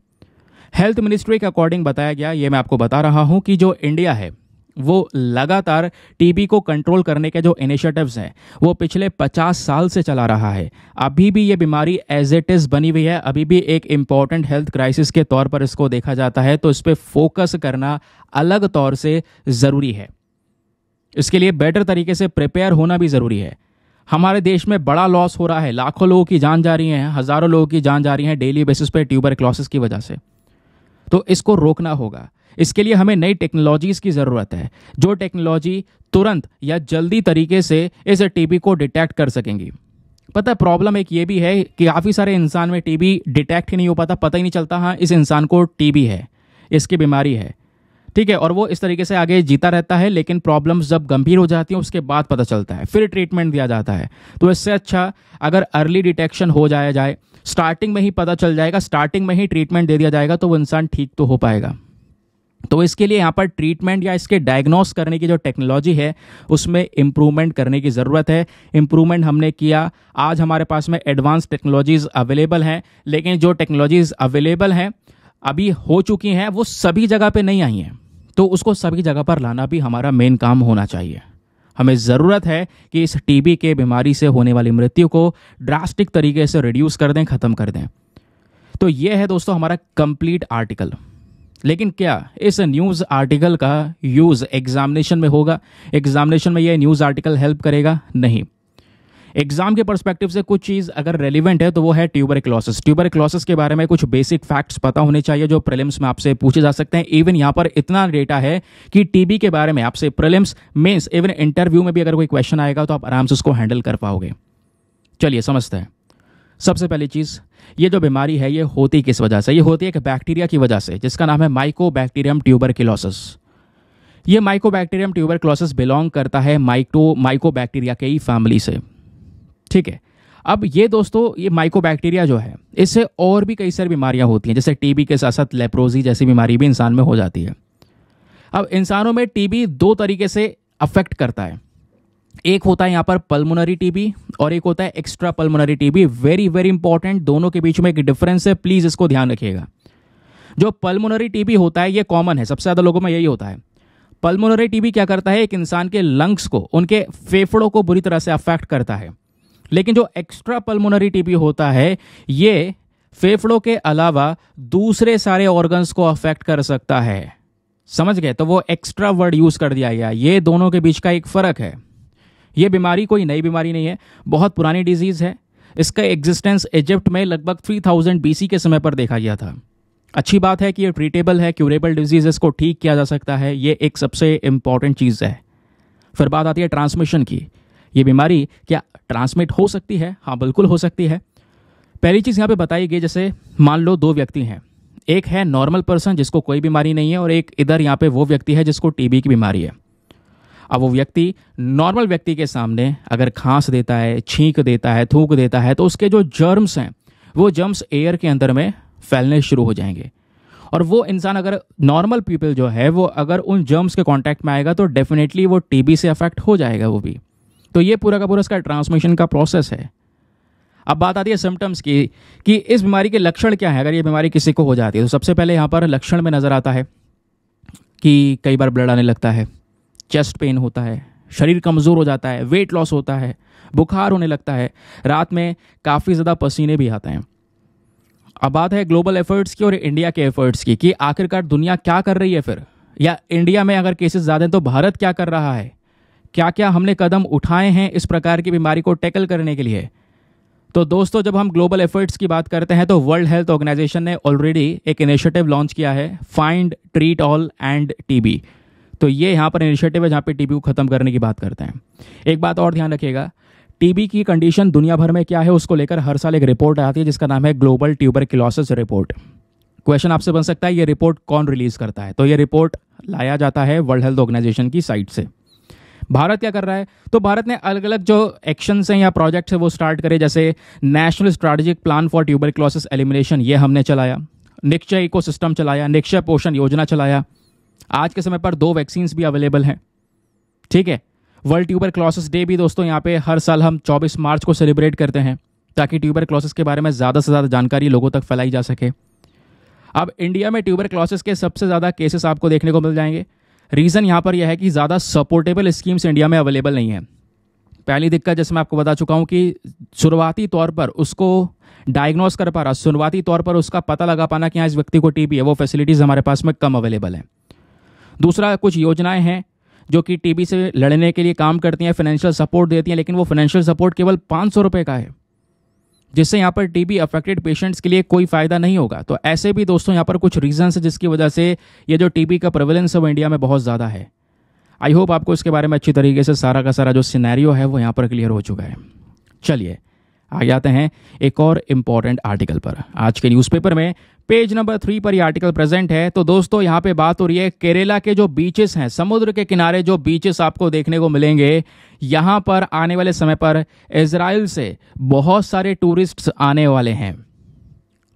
हेल्थ मिनिस्ट्री के अकॉर्डिंग बताया गया ये मैं आपको बता रहा हूँ कि जो इंडिया है वो लगातार टीबी को कंट्रोल करने के जो इनिशिएटिव्स हैं वो पिछले 50 साल से चला रहा है अभी भी ये बीमारी एज इट इज़ बनी हुई है अभी भी एक इम्पॉर्टेंट हेल्थ क्राइसिस के तौर पर इसको देखा जाता है तो इस पर फोकस करना अलग तौर से ज़रूरी है इसके लिए बेटर तरीके से प्रिपेयर होना भी ज़रूरी है हमारे देश में बड़ा लॉस हो रहा है लाखों लोगों की जान जा रही है हज़ारों लोगों की जान जा रही है डेली बेसिस पे ट्यूबर क्लॉसिस की वजह से तो इसको रोकना होगा इसके लिए हमें नई टेक्नोलॉजीज़ की ज़रूरत है जो टेक्नोलॉजी तुरंत या जल्दी तरीके से इस टीबी को डिटेक्ट कर सकेंगी पता है प्रॉब्लम एक ये भी है कि काफ़ी सारे इंसान में टीबी डिटेक्ट ही नहीं हो पाता पता ही नहीं चलता हाँ इस इंसान को टीबी है इसकी बीमारी है ठीक है और वो इस तरीके से आगे जीता रहता है लेकिन प्रॉब्लम्स जब गंभीर हो जाती हैं उसके बाद पता चलता है फिर ट्रीटमेंट दिया जाता है तो इससे अच्छा अगर अर्ली डिटेक्शन हो जाया जाए स्टार्टिंग में ही पता चल जाएगा स्टार्टिंग में ही ट्रीटमेंट दे दिया जाएगा तो वो इंसान ठीक तो हो पाएगा तो इसके लिए यहाँ पर ट्रीटमेंट या इसके डायग्नोस करने की जो टेक्नोलॉजी है उसमें इम्प्रूवमेंट करने की ज़रूरत है इम्प्रूवमेंट हमने किया आज हमारे पास में एडवांस टेक्नोलॉजीज़ अवेलेबल हैं लेकिन जो टेक्नोलॉजीज़ अवेलेबल हैं अभी हो चुकी हैं वो सभी जगह पे नहीं आई हैं तो उसको सभी जगह पर लाना भी हमारा मेन काम होना चाहिए हमें ज़रूरत है कि इस टीबी के बीमारी से होने वाली मृत्यु को ड्रास्टिक तरीके से रिड्यूस कर दें ख़त्म कर दें तो ये है दोस्तों हमारा कंप्लीट आर्टिकल लेकिन क्या इस न्यूज़ आर्टिकल का यूज़ एग्जामिनेशन में होगा एग्जामिनेशन में यह न्यूज़ आर्टिकल हेल्प करेगा नहीं एग्जाम के परस्पेक्टिव से कुछ चीज़ अगर रेलिवेंट है तो वो है ट्यूबर क्लॉसेस ट्यूबर क्लॉसेस के बारे में कुछ बेसिक फैक्ट्स पता होने चाहिए जो प्रिलिम्स में आपसे पूछे जा सकते हैं इवन यहां पर इतना डेटा है कि टीबी के बारे में आपसे प्रिलिम्स मीन्स इवन इंटरव्यू में भी अगर कोई क्वेश्चन आएगा तो आप आराम से उसको हैंडल कर पाओगे चलिए समझते हैं सबसे पहली चीज़ ये जो बीमारी है ये होती किस वजह से ये होती है एक बैक्टीरिया की वजह से जिसका नाम है माइको बैक्टीरियम ट्यूबर क्लोसिस ये mycobacterium tuberculosis belong करता है माइक्रो बैक्टीरिया के ही फैमिली से ठीक है अब ये दोस्तों ये माइको बैक्टीरिया जो है इससे और भी कई सारी बीमारियाँ होती हैं जैसे टी के साथ साथ लेप्रोजी जैसी बीमारी भी इंसान में हो जाती है अब इंसानों में टी दो तरीके से अफेक्ट करता है एक होता है यहाँ पर पल्मोनरी टीबी और एक होता है extra pulmonary TB very very important दोनों के बीच में एक डिफरेंस है प्लीज़ इसको ध्यान रखिएगा जो पल्मोनरी टीबी होता है ये कॉमन है सबसे ज़्यादा लोगों में यही होता है पल्मोनरी टीबी क्या करता है एक इंसान के लंग्स को उनके फेफड़ों को बुरी तरह से अफेक्ट करता है लेकिन जो एक्स्ट्रा पल्मोनरी टीबी होता है ये फेफड़ों के अलावा दूसरे सारे ऑर्गन्स को अफेक्ट कर सकता है समझ गए तो वो एक्स्ट्रा वर्ड यूज़ कर दिया गया ये दोनों के बीच का एक फ़र्क है ये बीमारी कोई नई बीमारी नहीं है बहुत पुरानी डिजीज़ है इसका एग्जिस्टेंस इजिप्ट में लगभग 3000 थाउजेंड के समय पर देखा गया था अच्छी बात है कि ये ट्रीटेबल है क्यूरेबल डिजीज़ को ठीक किया जा सकता है ये एक सबसे इम्पॉर्टेंट चीज़ है फिर बात आती है ट्रांसमिशन की ये बीमारी क्या ट्रांसमिट हो सकती है हाँ बिल्कुल हो सकती है पहली चीज़ यहाँ पे बताई गई जैसे मान लो दो व्यक्ति हैं एक है नॉर्मल पर्सन जिसको कोई बीमारी नहीं है और एक इधर यहाँ पे वो व्यक्ति है जिसको टीबी की बीमारी है अब वो व्यक्ति नॉर्मल व्यक्ति के सामने अगर खांस देता है छींक देता है थूक देता है तो उसके जो जर्म्स हैं वो जर्म्स एयर के अंदर में फैलने शुरू हो जाएंगे और वो इंसान अगर नॉर्मल पीपल जो है वो अगर उन जर्म्स के कॉन्टैक्ट में आएगा तो डेफिनेटली वो टीबी से अफेक्ट हो जाएगा वो भी तो ये पूरा का पूरा उसका ट्रांसमिशन का प्रोसेस है अब बात आती है सिम्टम्स की कि इस बीमारी के लक्षण क्या है अगर ये बीमारी किसी को हो जाती है तो सबसे पहले यहाँ पर लक्षण में नज़र आता है कि कई बार ब्लड आने लगता है चेस्ट पेन होता है शरीर कमज़ोर हो जाता है वेट लॉस होता है बुखार होने लगता है रात में काफ़ी ज़्यादा पसीने भी आते हैं अब बात है ग्लोबल एफर्ट्स की और इंडिया के एफर्ट्स की कि आखिरकार दुनिया क्या कर रही है फिर या इंडिया में अगर केसेस ज़्यादा हैं तो भारत क्या कर रहा है क्या क्या हमने कदम उठाए हैं इस प्रकार की बीमारी को टैकल करने के लिए तो दोस्तों जब हम ग्लोबल एफर्ट्स की बात करते हैं तो वर्ल्ड हेल्थ ऑर्गेनाइजेशन ने ऑलरेडी एक इनिशिएटिव लॉन्च किया है find treat all end TB तो ये यहाँ पर इनिशिएटिव है जहाँ पे टीबी को ख़त्म करने की बात करते हैं एक बात और ध्यान रखिएगा टीबी की कंडीशन दुनिया भर में क्या है उसको लेकर हर साल एक रिपोर्ट आती है जिसका नाम है Global Tuberculosis Report question आपसे बन सकता है ये रिपोर्ट कौन रिलीज़ करता है तो ये रिपोर्ट लाया जाता है वर्ल्ड हेल्थ ऑर्गेनाइजेशन की साइट से भारत क्या कर रहा है तो भारत ने अलग अलग जो एक्शंस हैं या प्रोजेक्ट्स हैं वो स्टार्ट करे जैसे national strategic plan for tuberculosis elimination ये हमने चलाया निक्षय इकोसिस्टम चलाया निक्षय पोषण योजना चलाया आज के समय पर दो वैक्सीन भी अवेलेबल हैं ठीक है वर्ल्ड ट्यूबर क्लॉसिस डे भी दोस्तों यहाँ पे हर साल हम 24 मार्च को सेलिब्रेट करते हैं ताकि ट्यूबर क्लॉसिस के बारे में ज़्यादा से ज़्यादा जानकारी लोगों तक फैलाई जा सके अब इंडिया में ट्यूबर क्लॉसिस के सबसे ज़्यादा केसेस आपको देखने को मिल जाएंगे रीज़न यहाँ पर यह है कि ज़्यादा सपोर्टेबल स्कीम्स इंडिया में अवेलेबल नहीं है पहली दिक्कत जैसे मैं आपको बता चुका हूँ कि शुरुआती तौर पर उसको डायग्नोस कर पा रहा शुरुआती तौर पर उसका पता लगा पाना कि हाँ इस व्यक्ति को टीबी है वो फैसिलिटीज़ हमारे पास में कम अवेलेबल हैं दूसरा कुछ योजनाएं हैं जो कि टीबी से लड़ने के लिए काम करती हैं फाइनेंशियल सपोर्ट देती हैं लेकिन वो फाइनेंशियल सपोर्ट केवल पाँच सौ रुपये का है जिससे यहाँ पर टीबी अफेक्टेड पेशेंट्स के लिए कोई फ़ायदा नहीं होगा तो ऐसे भी दोस्तों यहाँ पर कुछ रीजन्स है जिसकी वजह से ये जो टीबी का प्रवेलेंस है वो इंडिया में बहुत ज़्यादा है आई होप आपको इसके बारे में अच्छी तरीके से सारा का सारा जो सिनेरियो है वो यहाँ पर क्लियर हो चुका है चलिए आगे आते हैं एक और इम्पॉर्टेंट आर्टिकल पर आज के न्यूज़पेपर में पेज नंबर थ्री पर ये आर्टिकल प्रेजेंट है तो दोस्तों यहाँ पे बात हो रही है केरला के जो बीचेस हैं समुद्र के किनारे जो बीचेस आपको देखने को मिलेंगे यहाँ पर आने वाले समय पर इसराइल से बहुत सारे टूरिस्ट्स आने वाले हैं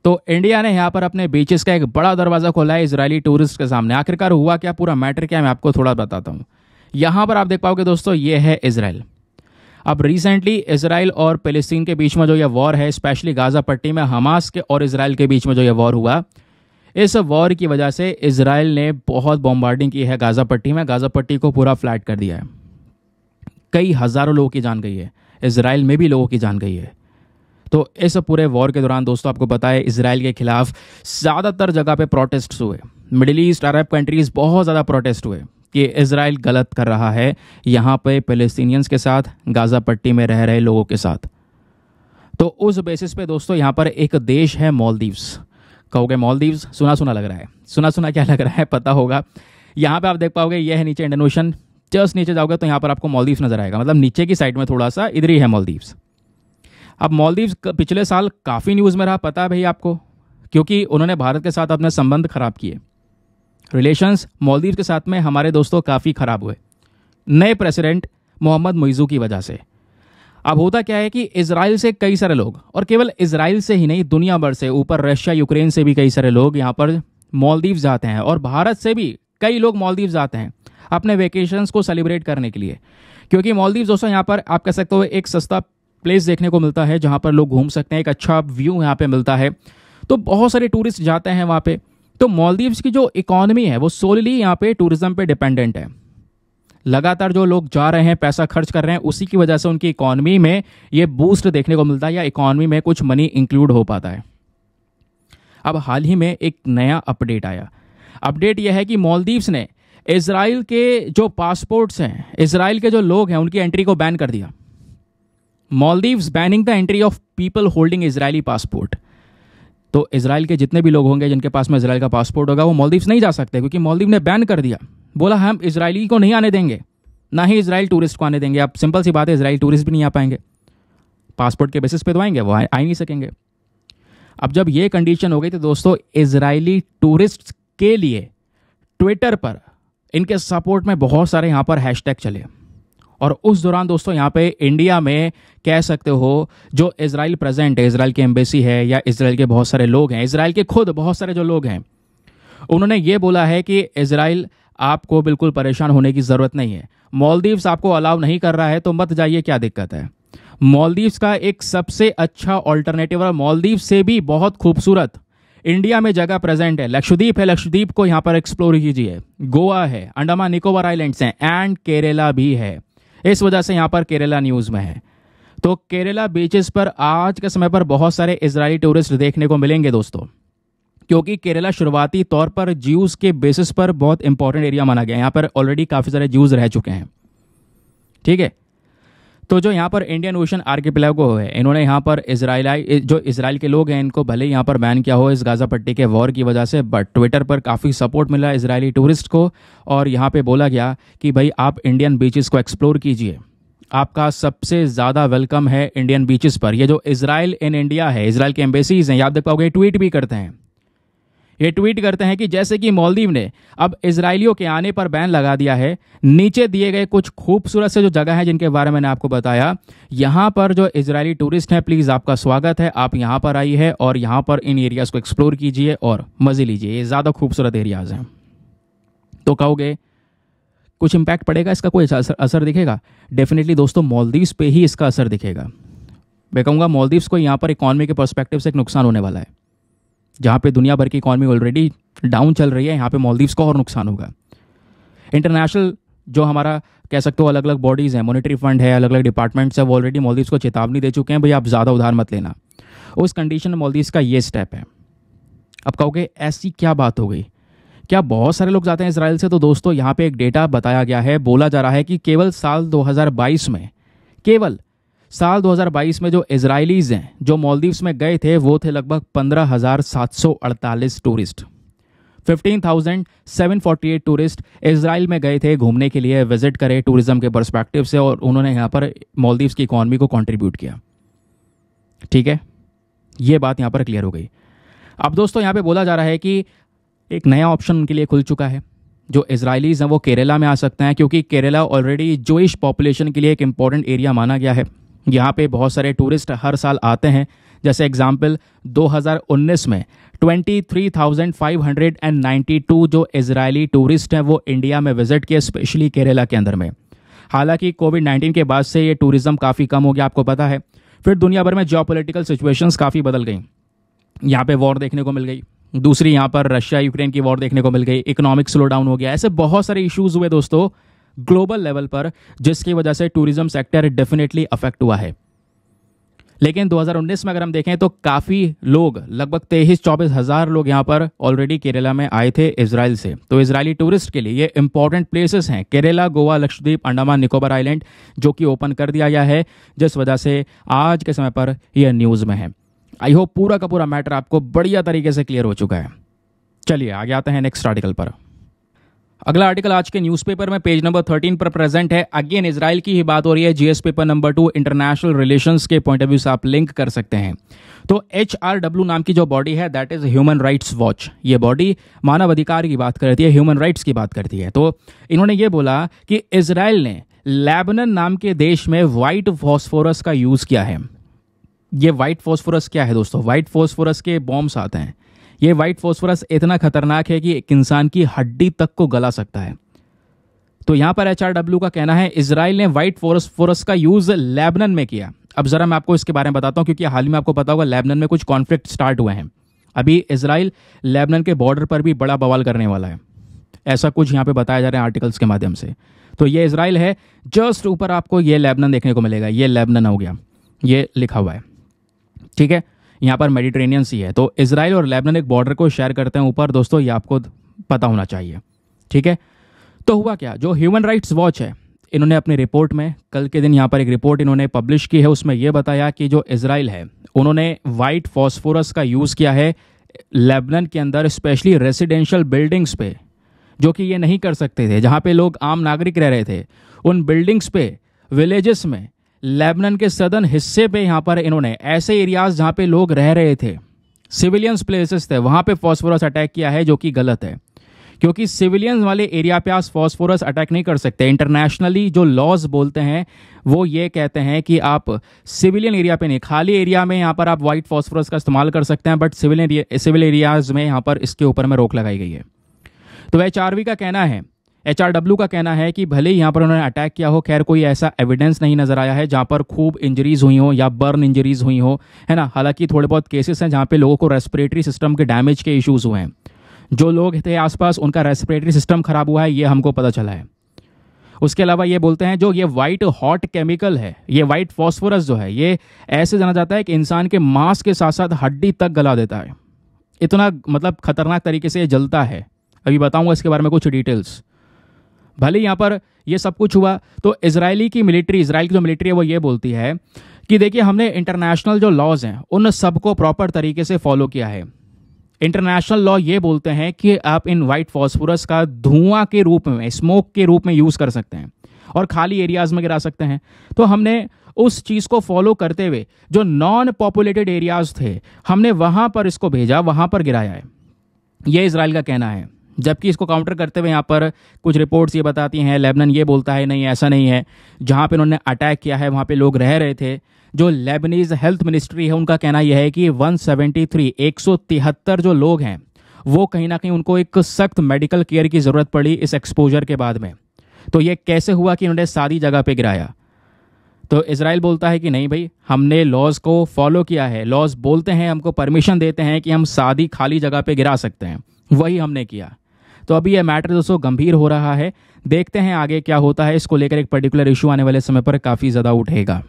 तो इंडिया ने यहाँ पर अपने बीचेस का एक बड़ा दरवाज़ा खोला है इसराइली टूरिस्ट के सामने आखिरकार हुआ क्या पूरा मैटर क्या मैं आपको थोड़ा बताता हूँ यहाँ पर आप देख पाओगे दोस्तों ये है इसराइल अब रिसेंटली इसराइल और फलस्तीन के बीच में जो यह वॉर है स्पेशली गाजा पट्टी में हमास के और इसराइल के बीच में जो यह वॉर हुआ इस वॉर की वजह से इसराइल ने बहुत बॉम्बार्डिंग की है गाज़ा पट्टी में गाज़ा पट्टी को पूरा फ्लैट कर दिया है कई हज़ारों लोगों की जान गई है इसराइल में भी लोगों की जान गई है तो इस पूरे वॉर के दौरान दोस्तों आपको पता है इसराइल के खिलाफ ज़्यादातर जगह पर प्रोटेस्ट हुए मिडिल ईस्ट अरब कंट्रीज़ बहुत ज़्यादा प्रोटेस्ट हुए कि इसराइल गलत कर रहा है यहाँ पे पेलेस्टीनियंस के साथ गाज़ा पट्टी में रह रहे लोगों के साथ तो उस बेसिस पे दोस्तों यहाँ पर एक देश है मॉलदीव्स कहोगे मॉलदीव्स सुना सुना लग रहा है सुना सुना क्या लग रहा है पता होगा यहाँ पे आप देख पाओगे यह है नीचे इंडियन ओशन जस्ट नीचे जाओगे तो यहाँ पर आपको मॉलदीव्स नज़र आएगा मतलब नीचे की साइड में थोड़ा सा इधर ही है मॉलदीव्स अब मॉलदीव्स पिछले साल काफ़ी न्यूज़ में रहा पता है भाई आपको क्योंकि उन्होंने भारत के साथ अपने संबंध खराब किए रिलेशंस मालदीव के साथ में हमारे दोस्तों काफ़ी ख़राब हुए नए प्रेसिडेंट मोहम्मद मुइजू की वजह से अब होता क्या है कि इसराइल से कई सारे लोग और केवल इसराइल से ही नहीं दुनिया भर से ऊपर रशिया यूक्रेन से भी कई सारे लोग यहाँ पर मालदीव जाते हैं और भारत से भी कई लोग मालदीव जाते हैं अपने वेकेशंस को सेलिब्रेट करने के लिए क्योंकि मालदीव दोस्तों यहाँ पर आप कह सकते हो एक सस्ता प्लेस देखने को मिलता है जहाँ पर लोग घूम सकते हैं एक अच्छा व्यू यहाँ पे मिलता है तो बहुत सारे टूरिस्ट जाते हैं वहाँ पे तो मालदीव्स की जो इकॉनमी है वो सोलली यहाँ पे टूरिज्म पे डिपेंडेंट है लगातार जो लोग जा रहे हैं पैसा खर्च कर रहे हैं उसी की वजह से उनकी इकॉनमी में ये बूस्ट देखने को मिलता है या इकॉनमी में कुछ मनी इंक्लूड हो पाता है अब हाल ही में एक नया अपडेट आया अपडेट यह है कि मालदीव्स ने इसराइल के जो पासपोर्ट्स हैं इसराइल के जो लोग हैं उनकी एंट्री को बैन कर दिया Maldives banning the entry of people holding Israeli passport तो इसराइल के जितने भी लोग होंगे जिनके पास में इसराइल का पासपोर्ट होगा वो मालदीव नहीं जा सकते क्योंकि मालदीव ने बैन कर दिया बोला हम इसराइली को नहीं आने देंगे ना ही इसराइल टूरिस्ट को आने देंगे आप सिंपल सी बात है इसराइल टूरिस्ट भी नहीं आ पाएंगे पासपोर्ट के बेसिस पे तो आएंगे वो आ ही नहीं सकेंगे अब जब ये कंडीशन हो गई तो दोस्तों इसराइली टूरिस्ट के लिए ट्विटर पर इनके सपोर्ट में बहुत सारे यहाँ पर हैश चले और उस दौरान दोस्तों यहाँ पे इंडिया में कह सकते हो जो इसराइल प्रेजेंट है इसराइल की एम्बेसी है या इसराइल के बहुत सारे लोग हैं इसराइल के खुद बहुत सारे जो लोग हैं उन्होंने ये बोला है कि इसराइल आपको बिल्कुल परेशान होने की ज़रूरत नहीं है मॉलदीव्स आपको अलाउ नहीं कर रहा है तो मत जाइए क्या दिक्कत है मॉलदीव्स का एक सबसे अच्छा ऑल्टरनेटिव और मॉलदीव से भी बहुत खूबसूरत इंडिया में जगह प्रेजेंट है लक्षद्वीप है लक्षद्वीप को यहाँ पर एक्सप्लोर कीजिए गोवा है अंडमान निकोबार आइलैंड्स हैं एंड केरला भी है इस वजह से यहाँ पर केरला न्यूज़ में है तो केरला बीचेस पर आज के समय पर बहुत सारे इसराइली टूरिस्ट देखने को मिलेंगे दोस्तों क्योंकि केरला शुरुआती तौर पर ज्यूज़ के बेसिस पर बहुत इंपॉर्टेंट एरिया माना गया है यहाँ पर ऑलरेडी काफ़ी सारे ज्यूज़ रह चुके हैं ठीक है तो जो यहाँ पर इंडियन ओशन आर्किपिलागो है इन्होंने यहाँ पर इसराइलाई जो इसराइल के लोग हैं इनको भले ही यहाँ पर बैन किया हो इस गाज़ा पट्टी के वॉर की वजह से बट ट्विटर पर काफ़ी सपोर्ट मिला इसराइली टूरिस्ट को और यहाँ पे बोला गया कि भाई आप इंडियन बीचेस को एक्सप्लोर कीजिए आपका सबसे ज़्यादा वेलकम है इंडियन बीचेस पर ये जो इसराइल इन इंडिया है इसराइल के एम्बेसीज़ हैं आप देख पाओगे ट्वीट भी करते हैं ये ट्वीट करते हैं कि जैसे कि मालदीव ने अब इसराइलियों के आने पर बैन लगा दिया है नीचे दिए गए कुछ खूबसूरत से जो जगह है जिनके बारे में मैंने आपको बताया यहाँ पर जो इसराइली टूरिस्ट हैं प्लीज़ आपका स्वागत है आप यहाँ पर आई है और यहाँ पर इन एरियाज़ को एक्सप्लोर कीजिए और मज़े लीजिए ये ज़्यादा खूबसूरत एरियाज़ हैं तो कहोगे कुछ इम्पैक्ट पड़ेगा इसका कोई असर, असर दिखेगा डेफिनेटली दोस्तों मॉलदीव्स पे ही इसका असर दिखेगा मैं कहूँगा मॉलदीव्स को यहाँ पर इकॉनमी के परस्पेक्टिव से एक नुकसान होने वाला है जहाँ पे दुनिया भर की इकॉनमी ऑलरेडी डाउन चल रही है यहाँ पे मालदीव्स का और नुकसान होगा इंटरनेशनल जो हमारा कह सकते हो अलग अलग बॉडीज़ हैं मॉनेटरी फंड है अलग अलग डिपार्टमेंट्स है वो ऑलरेडी मालदीव्स को चेतावनी दे चुके हैं भाई आप ज़्यादा उधार मत लेना उस कंडीशन में मालदीव्स का ये स्टेप है अब कहोगे ऐसी क्या बात हो गई क्या बहुत सारे लोग जाते हैं इसराइल से तो दोस्तों यहाँ पे एक डेटा बताया गया है बोला जा रहा है कि केवल साल 2022 में केवल साल 2022 में जो इसराइलीज़ हैं जो मालदीव्स में गए थे वो थे लगभग 15,748 टूरिस्ट 15,748 टूरिस्ट इसराइल में गए थे घूमने के लिए विजिट करे टूरिज्म के परस्पेक्टिव से और उन्होंने यहाँ पर मालदीव्स की इकॉनमी को कॉन्ट्रीब्यूट किया ठीक है ये बात यहाँ पर क्लियर हो गई अब दोस्तों यहाँ पे बोला जा रहा है कि एक नया ऑप्शन उनके लिए खुल चुका है जो इसराइलीज़ हैं वो केरला में आ सकते हैं क्योंकि केरला ऑलरेडी जोइश पॉपुलेशन के लिए एक इंपॉर्टेंट एरिया माना गया है यहाँ पे बहुत सारे टूरिस्ट हर साल आते हैं जैसे एग्जाम्पल 2019 में 23,592 जो इसराइली टूरिस्ट हैं वो इंडिया में विजिट किए स्पेशली केरला के अंदर में हालांकि कोविड 19 के बाद से ये टूरिज़्म काफ़ी कम हो गया आपको पता है फिर दुनिया भर में जियोपोलिटिकल सिचुएशंस काफ़ी बदल गई यहाँ पे वॉर देखने को मिल गई दूसरी यहाँ पर रशिया यूक्रेन की वॉर देखने को मिल गई इकोनॉमिक स्लो डाउन हो गया ऐसे बहुत सारे इशूज़ हुए दोस्तों ग्लोबल लेवल पर जिसकी वजह से टूरिज्म सेक्टर डेफिनेटली अफेक्ट हुआ है लेकिन 2019 में अगर हम देखें तो काफ़ी लोग लगभग तेईस चौबीस हज़ार लोग यहाँ पर ऑलरेडी केरला में आए थे इसराइल से तो इसराइली टूरिस्ट के लिए ये इंपॉर्टेंट प्लेसेस हैं केरला गोवा लक्षद्वीप अंडमान निकोबार आइलैंड जो कि ओपन कर दिया गया है जिस वजह से आज के समय पर यह न्यूज़ में है आई होप पूरा का पूरा मैटर आपको बढ़िया तरीके से क्लियर हो चुका है चलिए आगे आते हैं नेक्स्ट आर्टिकल पर अगला आर्टिकल आज के न्यूज़पेपर में पेज नंबर 13 पर प्रेजेंट है अगेन इसराइल की ही बात हो रही है GS paper number two international relations के पॉइंट ऑफ व्यू से आप लिंक कर सकते हैं तो एच नाम की जो बॉडी है that is Human Rights Watch ये बॉडी मानव अधिकार की बात करती है ह्यूमन राइट्स की बात करती है तो इन्होंने ये बोला कि इसराइल ने लेबनन नाम के देश में वाइट फॉस्फोरस का यूज़ किया है ये वाइट फॉस्फोरस क्या है दोस्तों वाइट फॉस्फोरस के बॉम्ब्स आते हैं ये वाइट फॉस्फोरस इतना खतरनाक है कि एक इंसान की हड्डी तक को गला सकता है तो यहां पर एच का कहना है इसराइल ने वाइट फॉस्फोरस का यूज़ लेबनन में किया अब ज़रा मैं आपको इसके बारे में बताता हूँ क्योंकि हाल ही में आपको पता होगा लेबनन में कुछ कॉन्फ्लिक्ट स्टार्ट हुए हैं अभी इसराइल लेबनन के बॉर्डर पर भी बड़ा बवाल करने वाला है ऐसा कुछ यहां पे बताया जा रहा है आर्टिकल्स के माध्यम से तो ये इसराइल है जस्ट ऊपर आपको ये लेबनन देखने को मिलेगा ये लेबनन हो गया ये लिखा हुआ है ठीक है यहाँ पर मेडिट्रेनियन सी है तो इसराइल और लेबनन एक बॉर्डर को शेयर करते हैं ऊपर दोस्तों ये आपको पता होना चाहिए ठीक है तो हुआ क्या जो ह्यूमन राइट्स वॉच है इन्होंने अपनी रिपोर्ट में कल के दिन यहाँ पर एक रिपोर्ट इन्होंने पब्लिश की है उसमें यह बताया कि जो इसराइल है उन्होंने वाइट फॉस्फोरस का यूज़ किया है लेबनन के अंदर स्पेशली रेजिडेंशल बिल्डिंग्स पे जो कि ये नहीं कर सकते थे जहाँ पे लोग आम नागरिक रह रहे थे उन बिल्डिंग्स पे विलेजेस में लेबनन के सदन हिस्से पे यहाँ पर इन्होंने ऐसे एरियाज जहाँ पे लोग रह रहे थे सिविलियंस प्लेसेस थे वहाँ पे फॉस्फोरस अटैक किया है जो कि गलत है क्योंकि सिविलियंस वाले एरिया पे आप फॉस्फोरस अटैक नहीं कर सकते इंटरनेशनली जो लॉज बोलते हैं वो ये कहते हैं कि आप सिविलियन एरिया पे नहीं खाली एरिया में यहाँ पर आप व्हाइट फॉस्फोरस का इस्तेमाल कर सकते हैं बट सिविल सिविल एरियाज में यहाँ पर इसके ऊपर में रोक लगाई गई है तो एच का कहना है एच का कहना है कि भले ही यहाँ पर उन्होंने अटैक किया हो खैर कोई ऐसा एविडेंस नहीं नजर आया है जहाँ पर खूब इंजरीज हुई हो या बर्न इंजरीज हुई हो है ना हालांकि थोड़े बहुत केसेस हैं जहाँ पे लोगों को रेस्पिरेटरी सिस्टम के डैमेज के इश्यूज हुए हैं जो लोग थे आसपास उनका रेस्पिरेटरी सिस्टम खराब हुआ है ये हमको पता चला है उसके अलावा ये बोलते हैं जो ये वाइट हॉट केमिकल है ये वाइट फॉस्फोरस जो है ये ऐसे जाना जाता है कि इंसान के मांस के साथ साथ हड्डी तक गला देता है इतना मतलब खतरनाक तरीके से ये जलता है अभी बताऊंगा इसके बारे में कुछ डिटेल्स भले यहाँ पर ये सब कुछ हुआ तो इसराइली की मिलिट्री इसराइल की जो मिलिट्री है वो ये बोलती है कि देखिए हमने इंटरनेशनल जो लॉज हैं उन सबको प्रॉपर तरीके से फॉलो किया है इंटरनेशनल लॉ ये बोलते हैं कि आप इन वाइट फॉस्फोरस का धुआं के रूप में स्मोक के रूप में यूज़ कर सकते हैं और खाली एरियाज में गिरा सकते हैं तो हमने उस चीज़ को फॉलो करते हुए जो नॉन पॉपुलेटेड एरियाज थे हमने वहाँ पर इसको भेजा वहाँ पर गिराया है ये इसराइल का कहना है जबकि इसको काउंटर करते हुए यहाँ पर कुछ रिपोर्ट्स ये बताती हैं लेबनन ये बोलता है नहीं ऐसा नहीं है जहाँ पर उन्होंने अटैक किया है वहाँ पर लोग रह रहे थे जो लेबनीज़ हेल्थ मिनिस्ट्री है उनका कहना यह है कि वन सेवेंटी जो लोग हैं वो कहीं ना कहीं उनको एक सख्त मेडिकल केयर की ज़रूरत पड़ी इस एक्सपोजर के बाद में तो ये कैसे हुआ कि उन्होंने सादी जगह पर गिराया तो इसराइल बोलता है कि नहीं भाई हमने लॉज को फॉलो किया है लॉज बोलते हैं हमको परमिशन देते हैं कि हम सादी खाली जगह पे गिरा सकते हैं वही हमने किया तो अभी यह मैटर दोस्तों गंभीर हो रहा है देखते हैं आगे क्या होता है इसको लेकर एक पर्टिकुलर इशू आने वाले समय पर काफ़ी ज़्यादा उठेगा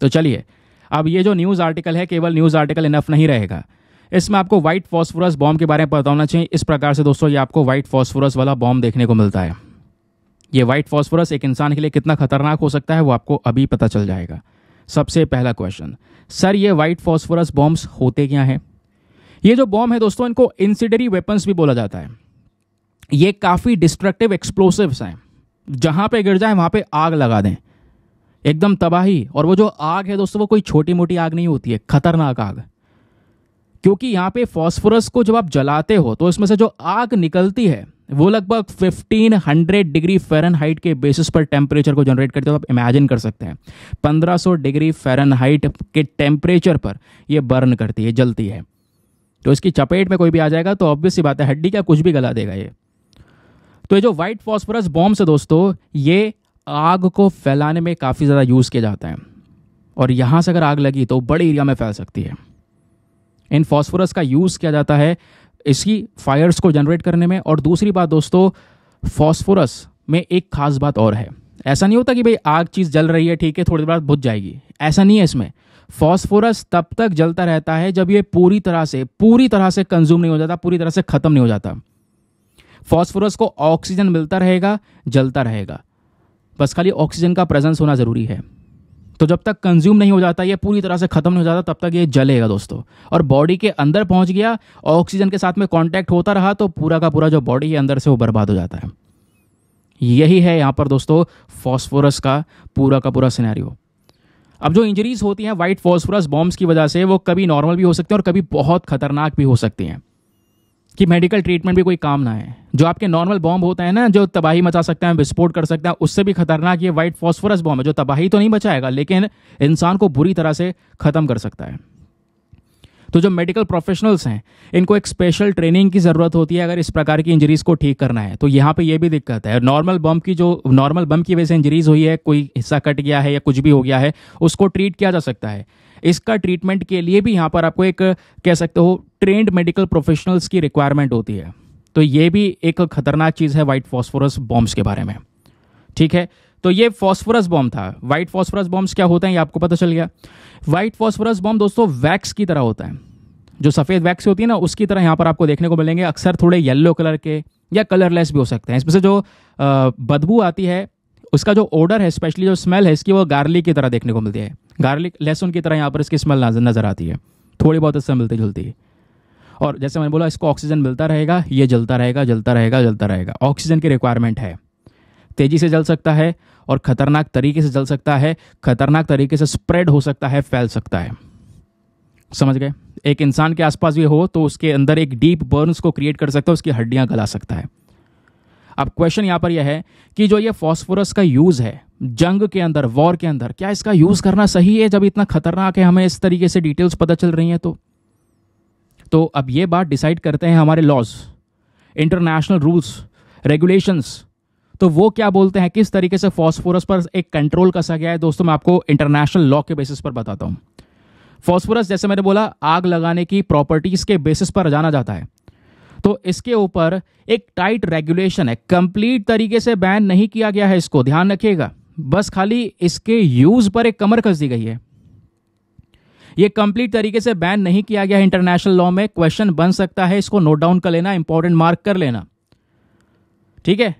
तो चलिए अब ये जो न्यूज़ आर्टिकल है केवल न्यूज़ आर्टिकल इनफ नहीं रहेगा इसमें आपको व्हाइट फॉस्फोरस बॉम्ब के बारे में पता होना चाहिए इस प्रकार से दोस्तों ये आपको व्हाइट फॉस्फोरस वाला बॉम्ब देखने को मिलता है ये व्हाइट फॉस्फोरस एक इंसान के लिए कितना खतरनाक हो सकता है वो आपको अभी पता चल जाएगा सबसे पहला क्वेश्चन सर ये व्हाइट फॉस्फोरस बॉम्ब होते क्या हैं ये जो बॉम्ब है दोस्तों इनको इंसिडरी वेपन्स भी बोला जाता है ये काफ़ी डिस्ट्रक्टिव एक्सप्लोसिवस हैं जहाँ पे गिर जाए वहाँ पे आग लगा दें एकदम तबाही और वो जो आग है दोस्तों वो कोई छोटी मोटी आग नहीं होती है खतरनाक आग क्योंकि यहाँ पे फॉस्फोरस को जब आप जलाते हो तो इसमें से जो आग निकलती है वो लगभग 1500 डिग्री फेरन के बेसिस पर टेम्परेचर को जनरेट करते हो आप इमेजिन कर सकते हैं 1500 डिग्री फेरन के टेम्परेचर पर ये बर्न करती है जलती है तो इसकी चपेट में कोई भी आ जाएगा तो ऑब्वियस बात है हड्डी का कुछ भी गला देगा ये तो ये जो वाइट फॉस्फोरस बॉम्ब्स है दोस्तों ये आग को फैलाने में काफ़ी ज़्यादा यूज़ किया जाता है और यहाँ से अगर आग लगी तो बड़े एरिया में फैल सकती है इन फॉस्फोरस का यूज़ किया जाता है इसकी फायर्स को जनरेट करने में और दूसरी बात दोस्तों फॉस्फोरस में एक खास बात और है ऐसा नहीं होता कि भाई आग चीज़ जल रही है ठीक है थोड़ी देर बाद बुझ जाएगी ऐसा नहीं है इसमें फॉस्फोरस तब तक जलता रहता है जब ये पूरी तरह से पूरी तरह से कंज्यूम नहीं हो जाता पूरी तरह से ख़त्म नहीं हो जाता फॉस्फोरस को ऑक्सीजन मिलता रहेगा जलता रहेगा बस खाली ऑक्सीजन का प्रेजेंस होना ज़रूरी है तो जब तक कंज्यूम नहीं हो जाता ये पूरी तरह से ख़त्म नहीं हो जाता तब तक ये जलेगा दोस्तों और बॉडी के अंदर पहुंच गया ऑक्सीजन के साथ में कांटेक्ट होता रहा तो पूरा का पूरा जो बॉडी है अंदर से वो बर्बाद हो जाता है यही है यहाँ पर दोस्तों फॉस्फोरस का पूरा का पूरा सिनेरियो अब जो इंजरीज होती हैं वाइट फॉस्फोरस बॉम्ब्स की वजह से वो कभी नॉर्मल भी हो सकते हैं और कभी बहुत खतरनाक भी हो सकती हैं कि मेडिकल ट्रीटमेंट भी कोई काम ना है जो आपके नॉर्मल बॉम्ब होता है ना जो तबाही मचा सकता है विस्फोट कर सकता है उससे भी खतरनाक ये वाइट फॉस्फोरस बॉम्ब है जो तबाही तो नहीं बचाएगा लेकिन इंसान को बुरी तरह से ख़त्म कर सकता है तो जो मेडिकल प्रोफेशनल्स हैं इनको एक स्पेशल ट्रेनिंग की ज़रूरत होती है अगर इस प्रकार की इंजरीज़ को ठीक करना है तो यहाँ पे ये भी दिक्कत है नॉर्मल बम की जो नॉर्मल बम की वजह से इंजरीज़ हुई है कोई हिस्सा कट गया है या कुछ भी हो गया है उसको ट्रीट किया जा सकता है इसका ट्रीटमेंट के लिए भी यहाँ पर आपको एक कह सकते हो ट्रेंड मेडिकल प्रोफेशनल्स की रिक्वायरमेंट होती है तो ये भी एक खतरनाक चीज़ है वाइट फॉस्फोरस बॉम्ब्स के बारे में ठीक है तो ये फॉस्फोरस बॉम्ब था वाइट फॉस्फोरस बॉम्ब्स क्या होते हैं ये आपको पता चल गया वाइट फॉस्फोरस बॉम्ब दोस्तों वैक्स की तरह होता है जो सफ़ेद वैक्स होती है ना उसकी तरह यहाँ पर आपको देखने को मिलेंगे अक्सर थोड़े येल्लो कलर के या कलरलेस भी हो सकते हैं इसमें से जो बदबू आती है उसका जो ओडर है स्पेशली जो स्मेल है इसकी वो गार्लिक की तरह देखने को मिलती है गार्लिक लहसुन की तरह यहाँ पर इसकी स्मेल नज़र आती है थोड़ी बहुत इससे मिलती जुलती है और जैसे मैंने बोला इसको ऑक्सीजन मिलता रहेगा ये जलता रहेगा जलता रहेगा जलता रहेगा ऑक्सीजन की रिक्वायरमेंट है तेज़ी से जल सकता है और ख़तरनाक तरीके से जल सकता है ख़तरनाक तरीके से स्प्रेड हो सकता है फैल सकता है समझ गए एक इंसान के आसपास भी हो तो उसके अंदर एक डीप बर्न्स को क्रिएट कर सकता है उसकी हड्डियाँ गला सकता है अब क्वेश्चन यहां पर यह है कि जो ये फॉस्फोरस का यूज़ है जंग के अंदर वॉर के अंदर क्या इसका यूज़ करना सही है जब इतना खतरनाक है हमें इस तरीके से डिटेल्स पता चल रही हैं तो तो अब ये बात डिसाइड करते हैं हमारे लॉज इंटरनेशनल रूल्स रेगुलेशंस तो वो क्या बोलते हैं किस तरीके से फॉस्फोरस पर एक कंट्रोल कसा गया है दोस्तों मैं आपको इंटरनेशनल लॉ के बेसिस पर बताता हूँ फॉस्फोरस जैसे मैंने बोला आग लगाने की प्रॉपर्टीज़ के बेसिस पर जाना जाता है तो इसके ऊपर एक टाइट रेगुलेशन है कंप्लीट तरीके से बैन नहीं किया गया है इसको ध्यान रखिएगा बस खाली इसके यूज पर एक कमर कस दी गई है ये कंप्लीट तरीके से बैन नहीं किया गया है इंटरनेशनल लॉ में क्वेश्चन बन सकता है इसको नोट डाउन कर लेना इंपॉर्टेंट मार्क कर लेना ठीक है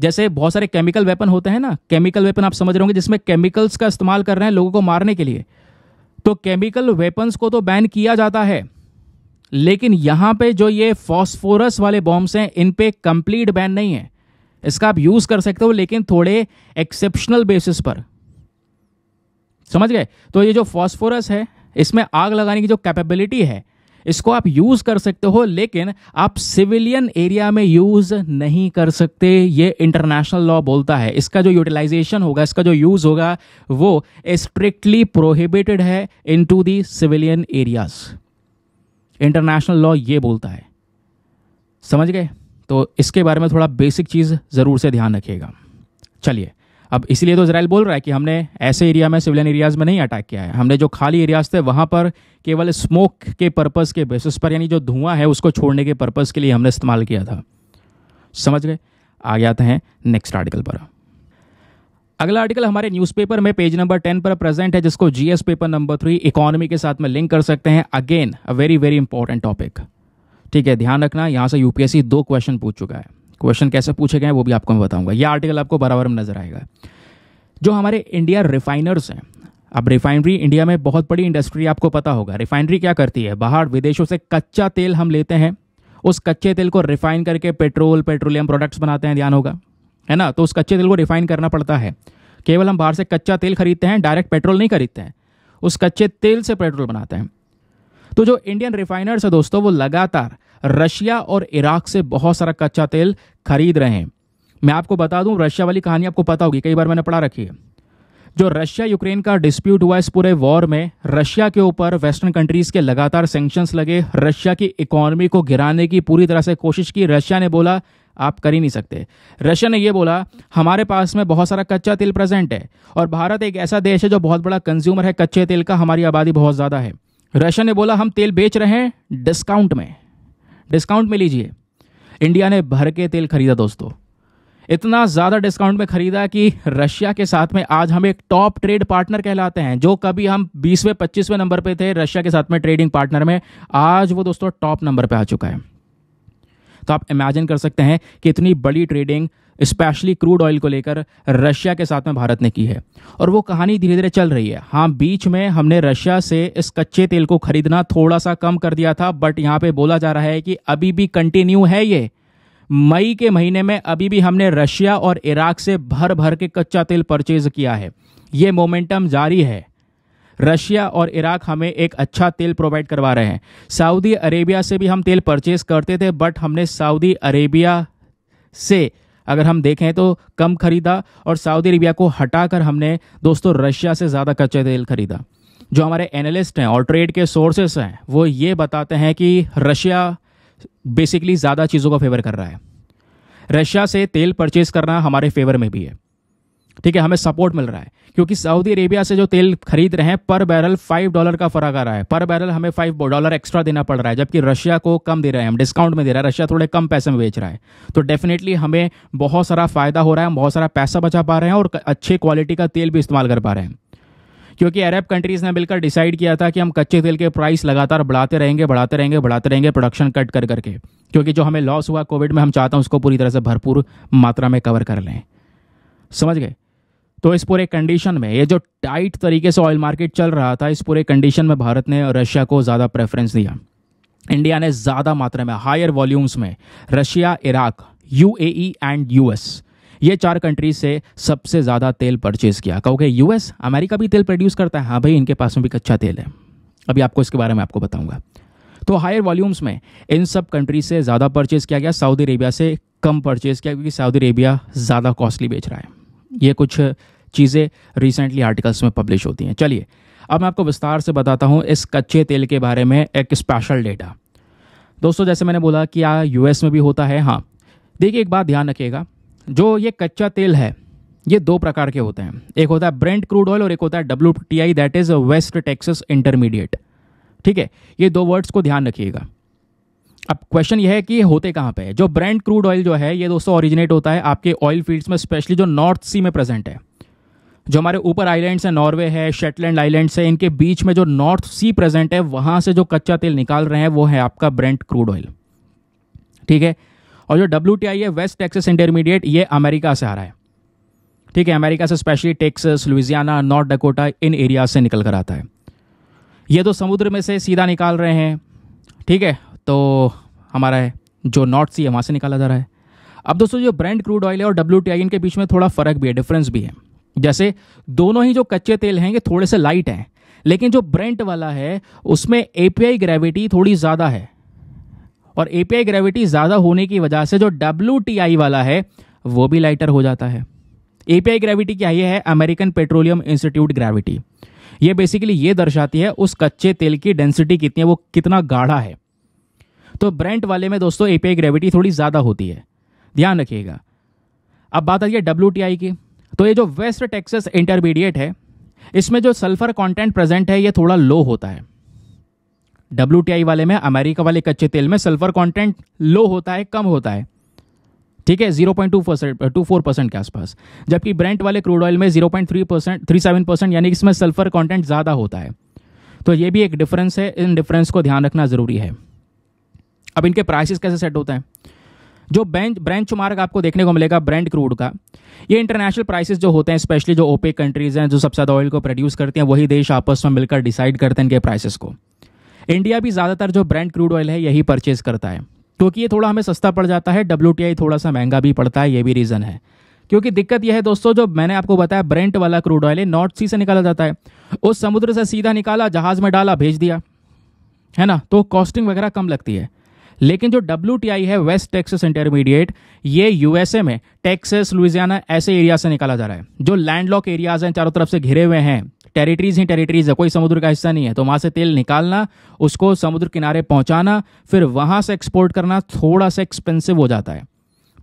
जैसे बहुत सारे केमिकल वेपन होते हैं ना केमिकल वेपन आप समझ रहे होंगे जिसमें केमिकल्स का इस्तेमाल कर रहे हैं लोगों को मारने के लिए तो केमिकल वेपन्स को तो बैन किया जाता है लेकिन यहां पे जो ये फॉस्फोरस वाले बॉम्ब्स हैं इन पे कंप्लीट बैन नहीं है इसका आप यूज़ कर सकते हो लेकिन थोड़े एक्सेप्शनल बेसिस पर समझ गए तो ये जो फॉस्फोरस है इसमें आग लगाने की जो कैपेबिलिटी है इसको आप यूज़ कर सकते हो लेकिन आप सिविलियन एरिया में यूज़ नहीं कर सकते ये इंटरनेशनल लॉ बोलता है इसका जो यूटिलाइजेशन होगा इसका जो यूज़ होगा वो स्ट्रिक्टली प्रोहिबिटेड है in to civilian areas international law ये बोलता है समझ गए तो इसके बारे में थोड़ा बेसिक चीज़ ज़रूर से ध्यान रखिएगा चलिए अब इसलिए तो इसराइल बोल रहा है कि हमने ऐसे एरिया में सिविलियन एरियाज़ में नहीं अटैक किया है हमने जो खाली एरियाज़ थे वहाँ पर केवल स्मोक के पर्पज़ के बेसिस पर यानी जो धुआं है उसको छोड़ने के पर्पज़ के लिए हमने इस्तेमाल किया था समझ गए आगे आते हैं नेक्स्ट आर्टिकल पर अगला आर्टिकल हमारे न्यूज़पेपर में पेज नंबर टेन पर प्रेजेंट है जिसको GS paper number three economy के साथ में लिंक कर सकते हैं again a very very important topic ठीक है ध्यान रखना यहाँ से यूपीएससी दो क्वेश्चन पूछ चुका है क्वेश्चन कैसे पूछे गए वो भी आपको मैं बताऊंगा यह आर्टिकल आपको बराबर में नजर आएगा जो हमारे इंडिया रिफाइनर्स हैं अब रिफाइनरी इंडिया में बहुत बड़ी इंडस्ट्री आपको पता होगा रिफाइनरी क्या करती है बाहर विदेशों से कच्चा तेल हम लेते हैं उस कच्चे तेल को रिफाइन करके पेट्रोल पेट्रोलियम प्रोडक्ट्स बनाते हैं ध्यान होगा है ना तो उस कच्चे तेल को रिफाइन करना पड़ता है केवल हम बाहर से कच्चा तेल खरीदते हैं डायरेक्ट पेट्रोल नहीं खरीदते हैं उस कच्चे तेल से पेट्रोल बनाते हैं तो जो इंडियन रिफाइनर्स है दोस्तों वो लगातार रशिया और इराक से बहुत सारा कच्चा तेल खरीद रहे हैं मैं आपको बता दूं रशिया वाली कहानी आपको पता होगी कई बार मैंने पढ़ा रखी है जो रशिया यूक्रेन का डिस्प्यूट हुआ इस पूरे वॉर में रशिया के ऊपर वेस्टर्न कंट्रीज के लगातार सेंक्शंस लगे रशिया की इकोनॉमी को गिराने की पूरी तरह से कोशिश की रशिया ने बोला आप कर ही नहीं सकते रशिया ने यह बोला हमारे पास में बहुत सारा कच्चा तेल प्रेजेंट है और भारत एक ऐसा देश है जो बहुत बड़ा कंज्यूमर है कच्चे तेल का हमारी आबादी बहुत ज़्यादा है रशिया ने बोला हम तेल बेच रहे हैं डिस्काउंट में डिस्काउंट में लीजिए इंडिया ने भर के तेल खरीदा दोस्तों इतना ज़्यादा डिस्काउंट में खरीदा कि रशिया के साथ में आज हम एक टॉप ट्रेड पार्टनर कहलाते हैं जो कभी हम 20वें 25वें नंबर पे थे रशिया के साथ में ट्रेडिंग पार्टनर में आज वो दोस्तों टॉप नंबर पे आ चुका है तो आप इमेजिन कर सकते हैं कि इतनी बड़ी ट्रेडिंग स्पेशली क्रूड ऑयल को लेकर रशिया के साथ में भारत ने की है और वो कहानी धीरे धीरे चल रही है हाँ बीच में हमने रशिया से इस कच्चे तेल को खरीदना थोड़ा सा कम कर दिया था बट यहाँ पे बोला जा रहा है कि अभी भी कंटिन्यू है ये मई के महीने में अभी भी हमने रशिया और इराक से भर भर के कच्चा तेल परचेज किया है ये मोमेंटम जारी है रशिया और इराक हमें एक अच्छा तेल प्रोवाइड करवा रहे हैं सऊदी अरेबिया से भी हम तेल परचेज करते थे बट हमने सऊदी अरेबिया से अगर हम देखें तो कम खरीदा और सऊदी अरेबिया को हटाकर हमने दोस्तों रशिया से ज़्यादा कच्चा तेल खरीदा जो हमारे एनालिस्ट हैं और ट्रेड के सोर्सेस हैं वो ये बताते हैं कि रशिया बेसिकली ज़्यादा चीज़ों का फेवर कर रहा है रशिया से तेल परचेज करना हमारे फेवर में भी है ठीक है हमें सपोर्ट मिल रहा है क्योंकि सऊदी अरेबिया से जो तेल खरीद रहे हैं पर बैरल फाइव डॉलर का फर्क आ रहा है पर बैरल हमें फाइव डॉलर एक्स्ट्रा देना पड़ रहा है जबकि रशिया को कम दे रहे हैं हम डिस्काउंट में दे रहा है रशिया थोड़े कम पैसे में बेच रहा है तो डेफिनेटली हमें बहुत सारा फायदा हो रहा है हम बहुत सारा पैसा बचा पा रहे हैं और अच्छे क्वालिटी का तेल भी इस्तेमाल कर पा रहे हैं क्योंकि अरब कंट्रीज़ ने मिलकर डिसाइड किया था कि हम कच्चे तेल के प्राइस लगातार बढ़ाते रहेंगे बढ़ाते रहेंगे बढ़ाते रहेंगे प्रोडक्शन कट कर करके क्योंकि जो हमें लॉस हुआ कोविड में हम चाहते हैं उसको पूरी तरह से भरपूर मात्रा में कवर कर लें समझ गए तो इस पूरे कंडीशन में ये जो टाइट तरीके से ऑयल मार्केट चल रहा था इस पूरे कंडीशन में भारत ने रशिया को ज़्यादा प्रेफरेंस दिया इंडिया ने ज़्यादा मात्रा में हायर वॉल्यूम्स में Russia Iraq U and U ये चार कंट्रीज से सबसे ज़्यादा तेल परचेज किया कहोगे यूएस अमेरिका भी तेल प्रोड्यूस करता है हाँ भाई इनके पास में भी कच्चा तेल है अभी आपको इसके बारे में आपको बताऊंगा तो हायर वॉल्यूम्स में इन सब कंट्रीज से ज़्यादा परचेज़ किया गया सऊदी अरेबिया से कम परचेज़ किया क्योंकि सऊदी अरेबिया ज़्यादा कॉस्टली बेच रहा है ये कुछ चीज़ें रिसेंटली आर्टिकल्स में पब्लिश होती हैं चलिए अब मैं आपको विस्तार से बताता हूँ इस कच्चे तेल के बारे में एक स्पेशल डेटा दोस्तों जैसे मैंने बोला कि आ यू में भी होता है हाँ देखिए एक बात ध्यान रखिएगा जो ये कच्चा तेल है ये दो प्रकार के होते हैं एक होता है ब्रेंड क्रूड ऑयल और एक होता है W T I that is West Texas Intermediate ठीक है ये दो वर्ड्स को ध्यान रखिएगा अब क्वेश्चन ये है कि होते कहाँ पे है जो ब्रांड क्रूड ऑयल जो है ये दोस्तों ओरिजिनेट होता है आपके ऑयल फील्ड्स में स्पेशली जो नॉर्थ सी में प्रेजेंट है जो हमारे ऊपर आइलैंड्स हैं नॉर्वे है शेटलैंड आइलैंड्स है इनके बीच में जो नॉर्थ सी प्रेजेंट है वहाँ से जो कच्चा तेल निकाल रहे हैं वो है आपका ब्रेंट क्रूड ऑयल ठीक है और जो डब्ल्यू है वेस्ट टेक्सस इंटरमीडिएट ये अमेरिका से आ रहा है ठीक है अमेरिका से specially Texas Louisiana North Dakota इन एरिया से निकल कर आता है ये तो समुद्र में से सीधा निकाल रहे हैं ठीक है तो हमारा है जो नॉर्थ सी है वहाँ से निकाला जा रहा है अब दोस्तों जो ब्रांड क्रूड ऑयल है और डब्ल्यू इनके बीच में थोड़ा फ़र्क भी है डिफरेंस भी है जैसे दोनों ही जो कच्चे तेल हैं ये थोड़े से लाइट हैं लेकिन जो ब्रेंट वाला है उसमें एपीआई ग्रेविटी थोड़ी ज़्यादा है और एपीआई ग्रेविटी ज़्यादा होने की वजह से जो डब्ल्यू वाला है वो भी लाइटर हो जाता है ए ग्रेविटी क्या ये है अमेरिकन पेट्रोलियम इंस्टीट्यूट ग्रेविटी ये बेसिकली ये दर्शाती है उस कच्चे तेल की डेंसिटी कितनी है वो कितना गाढ़ा है तो ब्रेंट वाले में दोस्तों एपीआई ग्रेविटी थोड़ी ज़्यादा होती है ध्यान रखिएगा अब बात आती है डब्ल्यू की तो ये जो वेस्ट टेक्सस इंटरमीडिएट है इसमें जो सल्फर कंटेंट प्रेजेंट है ये थोड़ा लो होता है डब्ल्यू वाले में अमेरिका वाले कच्चे तेल में सल्फर कंटेंट लो होता है कम होता है ठीक है zero point two percent to four percent के आसपास जबकि ब्रेंट वाले क्रूड ऑयल में zero point three percent three seven percent यानी इसमें सल्फर कंटेंट ज़्यादा होता है तो ये भी एक डिफरेंस है इन डिफरेंस को ध्यान रखना ज़रूरी है अब इनके प्राइसेस कैसे सेट होते हैं जो ब्रांच ब्रेंच मार्ग आपको देखने को मिलेगा ब्रांड क्रूड का ये इंटरनेशनल प्राइसेस जो होते हैं स्पेशली जो ओपे कंट्रीज़ हैं जो सबसे ज़्यादा ऑयल को प्रोड्यूस करते हैं वही देश आपस में मिलकर डिसाइड करते हैं इनके प्राइसेस को इंडिया भी ज़्यादातर जो ब्रांड क्रूड ऑयल है यही परचेज करता है क्योंकि ये थोड़ा हमें सस्ता पड़ जाता है डब्ल्यू थोड़ा सा महंगा भी पड़ता है ये भी रीज़न है क्योंकि दिक्कत यह है दोस्तों जो मैंने आपको बताया ब्रेंट वाला क्रूड ऑयल नॉर्थ सी से निकाला जाता है उस समुद्र से सीधा निकाला जहाज़ में डाला भेज दिया है ना तो कॉस्टिंग वगैरह कम लगती है लेकिन जो डब्ल्यू है वेस्ट टेक्सस इंटरमीडिएट ये यूएसए में टेक्सस लुइजियाना ऐसे एरिया से निकाला जा रहा है जो लैंडलॉक एरियाज हैं चारों तरफ से घिरे हुए हैं टेरिटरीज ही टेरिटरीज है कोई समुद्र का हिस्सा नहीं है तो वहां से तेल निकालना उसको समुद्र किनारे पहुंचाना फिर वहां से एक्सपोर्ट करना थोड़ा सा एक्सपेंसिव हो जाता है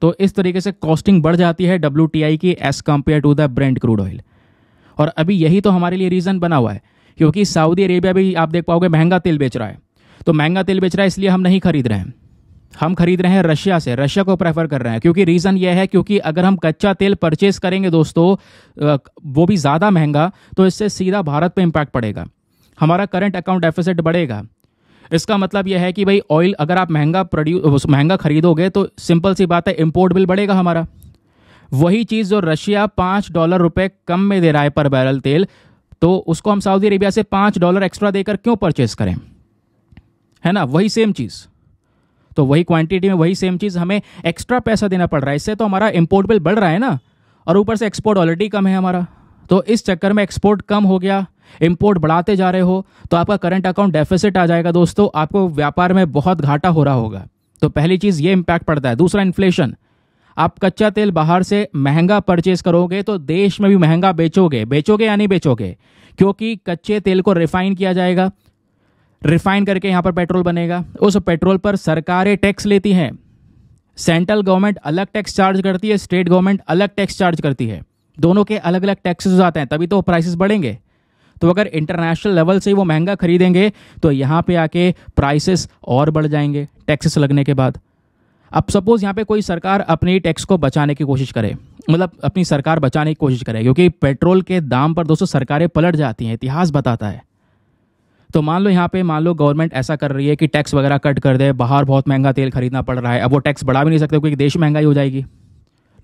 तो इस तरीके से कॉस्टिंग बढ़ जाती है डब्ल्यू की as compare to the Brent crude oil और अभी यही तो हमारे लिए रीज़न बना हुआ है क्योंकि सऊदी अरेबिया भी आप देख पाओगे महंगा तेल बेच रहा है तो महंगा तेल बेच रहा है इसलिए हम नहीं खरीद रहे हैं हम खरीद रहे हैं रशिया से रशिया को प्रेफर कर रहे हैं क्योंकि रीज़न यह है क्योंकि अगर हम कच्चा तेल परचेस करेंगे दोस्तों वो भी ज़्यादा महंगा तो इससे सीधा भारत पर इम्पैक्ट पड़ेगा हमारा करंट अकाउंट डेफिसिट बढ़ेगा इसका मतलब यह है कि भाई ऑयल अगर आप महंगा प्रोड्यूस महंगा खरीदोगे तो सिंपल सी बात है इम्पोर्ट बिल बढ़ेगा हमारा वही चीज़ जो रशिया पाँच डॉलर रुपए कम में दे रहा है पर बैरल तेल तो उसको हम सऊदी अरेबिया से पाँच डॉलर एक्स्ट्रा देकर क्यों परचेस करें है ना वही सेम चीज़ तो वही क्वांटिटी में वही सेम चीज़ हमें एक्स्ट्रा पैसा देना पड़ रहा है इससे तो हमारा इम्पोर्ट बिल बढ़ रहा है ना और ऊपर से एक्सपोर्ट ऑलरेडी कम है हमारा तो इस चक्कर में एक्सपोर्ट कम हो गया इम्पोर्ट बढ़ाते जा रहे हो तो आपका करंट अकाउंट डेफिसिट आ जाएगा दोस्तों आपको व्यापार में बहुत घाटा हो रहा होगा तो पहली चीज़ ये इम्पैक्ट पड़ता है दूसरा इन्फ्लेशन आप कच्चा तेल बाहर से महंगा परचेज करोगे तो देश में भी महंगा बेचोगे बेचोगे या नहीं बेचोगे क्योंकि कच्चे तेल को रिफाइन किया जाएगा रिफाइन करके यहाँ पर पेट्रोल बनेगा उस पेट्रोल पर सरकारें टैक्स लेती हैं सेंट्रल गवर्नमेंट अलग टैक्स चार्ज करती है स्टेट गवर्नमेंट अलग टैक्स चार्ज करती है दोनों के अलग अलग टैक्सेस आते हैं तभी तो प्राइसेस बढ़ेंगे तो अगर इंटरनेशनल लेवल से वो महंगा खरीदेंगे तो यहाँ पे आके प्राइसेस और बढ़ जाएंगे टैक्सेस लगने के बाद अब सपोज़ यहाँ पे कोई सरकार अपनी टैक्स को बचाने की कोशिश करे मतलब अपनी सरकार बचाने की कोशिश करे क्योंकि पेट्रोल के दाम पर दोस्तों सरकारें पलट जाती हैं इतिहास बताता है तो मान लो यहाँ पे मान लो गवर्नमेंट ऐसा कर रही है कि टैक्स वगैरह कट कर दे बाहर बहुत महंगा तेल खरीदना पड़ रहा है अब वो टैक्स बढ़ा भी नहीं सकते क्योंकि देश महंगाई हो जाएगी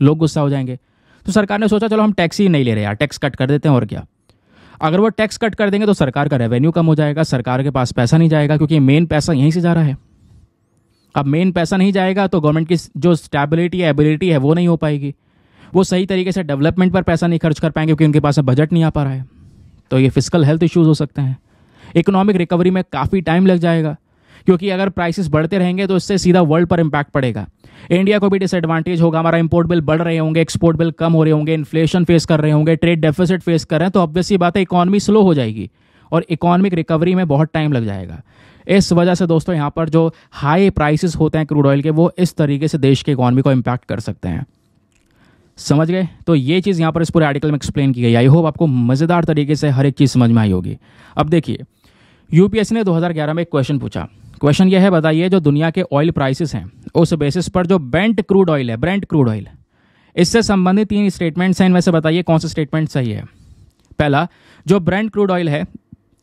लोग गुस्सा हो जाएंगे तो सरकार ने सोचा चलो हम टैक्स ही नहीं ले रहे यार टैक्स कट कर देते हैं और क्या अगर वो टैक्स कट कर देंगे तो सरकार का रेवेन्यू कम हो जाएगा सरकार के पास पैसा नहीं जाएगा क्योंकि मेन पैसा यहीं से जा रहा है अब मेन पैसा नहीं जाएगा तो गवर्नमेंट की जो स्टेबिलिटी है एबिलिटी है वो नहीं हो पाएगी वो सही तरीके से डेवलपमेंट पर पैसा नहीं खर्च कर पाएंगे क्योंकि उनके पास बजट नहीं आ पा रहा है तो ये फिजिकल हेल्थ इश्यूज़ हो सकते हैं इकोनॉमिक रिकवरी में काफ़ी टाइम लग जाएगा क्योंकि अगर प्राइसेस बढ़ते रहेंगे तो इससे सीधा वर्ल्ड पर इम्पैक्ट पड़ेगा इंडिया को भी डिसएडवांटेज होगा हमारा इंपोर्ट बिल बढ़ रहे होंगे एक्सपोर्ट बिल कम हो रहे होंगे इन्फ्लेशन फेस कर रहे होंगे ट्रेड डेफिसिट फेस कर रहे हैं तो ऑब्वियसली बात है इकॉनमी स्लो हो जाएगी और इकोनॉमिक रिकवरी में बहुत टाइम लग जाएगा इस वजह से दोस्तों यहाँ पर जो हाई प्राइसेस होते हैं क्रूड ऑयल के वो इस तरीके से देश के इकॉनमी को इम्पैक्ट कर सकते हैं समझ गए तो ये चीज़ यहाँ पर इस पूरे आर्टिकल में एक्सप्लेन की गई आई होप आपको मज़ेदार तरीके से हर एक चीज़ समझ में आई होगी अब देखिए यूपीएससी ने 2011 में एक क्वेश्चन पूछा क्वेश्चन यह है बताइए जो दुनिया के ऑयल प्राइसेस हैं उस बेसिस पर जो बेंट क्रूड ऑयल है ब्रेंट क्रूड ऑयल इससे संबंधित तीन स्टेटमेंट्स हैं इनमें से बताइए कौन सा स्टेटमेंट सही है पहला जो ब्रेंट क्रूड ऑयल है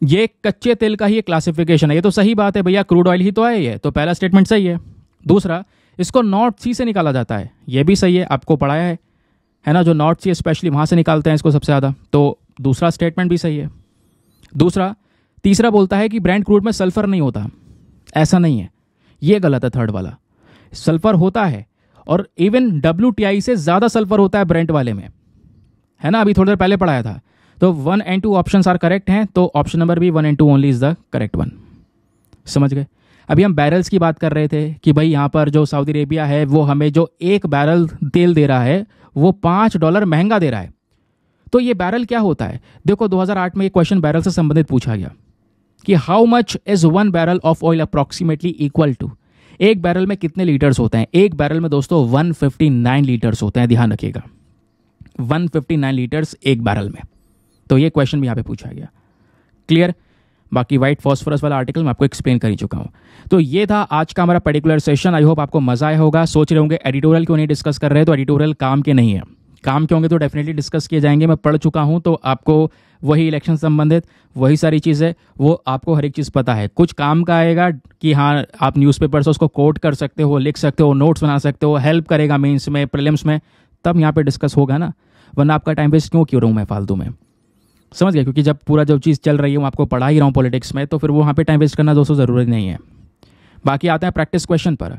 ये कच्चे तेल का ही एक क्लासिफिकेशन है ये तो सही बात है भैया क्रूड ऑयल ही तो है ये तो पहला स्टेटमेंट सही है दूसरा इसको नॉर्थ सी से निकाला जाता है ये भी सही है आपको पढ़ाया है है ना जो नॉर्थ सी स्पेशली वहाँ से निकालते हैं इसको सबसे ज़्यादा तो दूसरा स्टेटमेंट भी सही है दूसरा तीसरा बोलता है कि ब्रांड क्रूड में सल्फर नहीं होता ऐसा नहीं है ये गलत है थर्ड वाला सल्फर होता है और इवन डब्ल्यू से ज़्यादा सल्फर होता है ब्रांड वाले में है ना अभी थोड़ी देर पहले पढ़ाया था तो one and two option are correct हैं तो ऑप्शन नंबर भी one and two only is the correct one समझ गए अभी हम बैरल्स की बात कर रहे थे कि भाई यहाँ पर जो सऊदी अरेबिया है वो हमें जो एक बैरल तेल दे रहा है वो पाँच डॉलर महंगा दे रहा है तो ये बैरल क्या होता है देखो 2008 में ये क्वेश्चन बैरल से संबंधित पूछा गया कि how much is one barrel of oil approximately equal to एक बैरल में कितने लीटर्स होते हैं एक बैरल में दोस्तों वन फिफ्टी नाइन लीटर्स होते हैं ध्यान रखिएगा वन फिफ्टी नाइन लीटर्स एक बैरल में तो ये क्वेश्चन भी यहाँ पे पूछा गया क्लियर बाकी व्हाइट फॉस्फोरस वाला आर्टिकल मैं आपको एक्सप्लेन कर ही चुका हूँ तो ये था आज का हमारा पर्टिकुलर सेशन आई होप आपको मजा आया होगा सोच रहे होंगे एडिटोरियल क्यों नहीं डिस्कस कर रहे तो एडिटोरियल काम के नहीं है काम के होंगे तो डेफिनेटली डिस्कस किए जाएंगे मैं पढ़ चुका हूँ तो आपको वही इलेक्शन संबंधित वही सारी चीज़ें वो आपको हर एक चीज़ पता है कुछ काम का आएगा कि हाँ आप न्यूज़पेपर से उसको कोट कर सकते हो लिख सकते हो नोट्स बना सकते हो हेल्प करेगा मेंस में प्रिलिम्स में तब यहाँ पे डिस्कस होगा ना वरना आपका टाइम वेस्ट क्यों क्यों रहूँ मैं फालतू में समझ गया क्योंकि जब पूरा जब चीज़ चल रही है वो आपको पढ़ा ही रहा हूँ पॉलिटिक्स में तो फिर वो वहाँ पर टाइम वेस्ट करना दोस्तों ज़रूरी नहीं है बाकी आते हैं प्रैक्टिस क्वेश्चन पर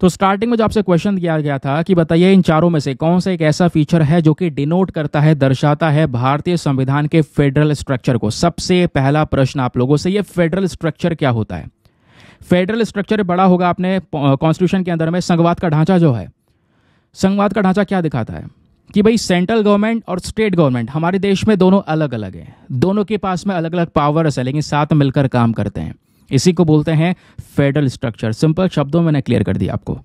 तो स्टार्टिंग में जो आपसे क्वेश्चन किया गया था कि बताइए इन चारों में से कौन सा एक ऐसा फीचर है जो कि डिनोट करता है दर्शाता है भारतीय संविधान के फेडरल स्ट्रक्चर को सबसे पहला प्रश्न आप लोगों से ये फेडरल स्ट्रक्चर क्या होता है फेडरल स्ट्रक्चर बड़ा होगा आपने कॉन्स्टिट्यूशन के अंदर में संघवाद का ढांचा जो है संघवाद का ढांचा क्या दिखाता है कि भाई सेंट्रल गवर्नमेंट और स्टेट गवर्नमेंट हमारे देश में दोनों अलग अलग हैं दोनों के पास में अलग अलग पावर्स है लेकिन साथ मिलकर काम करते हैं इसी को बोलते हैं फेडरल स्ट्रक्चर सिंपल शब्दों में मैंने क्लियर कर दिया आपको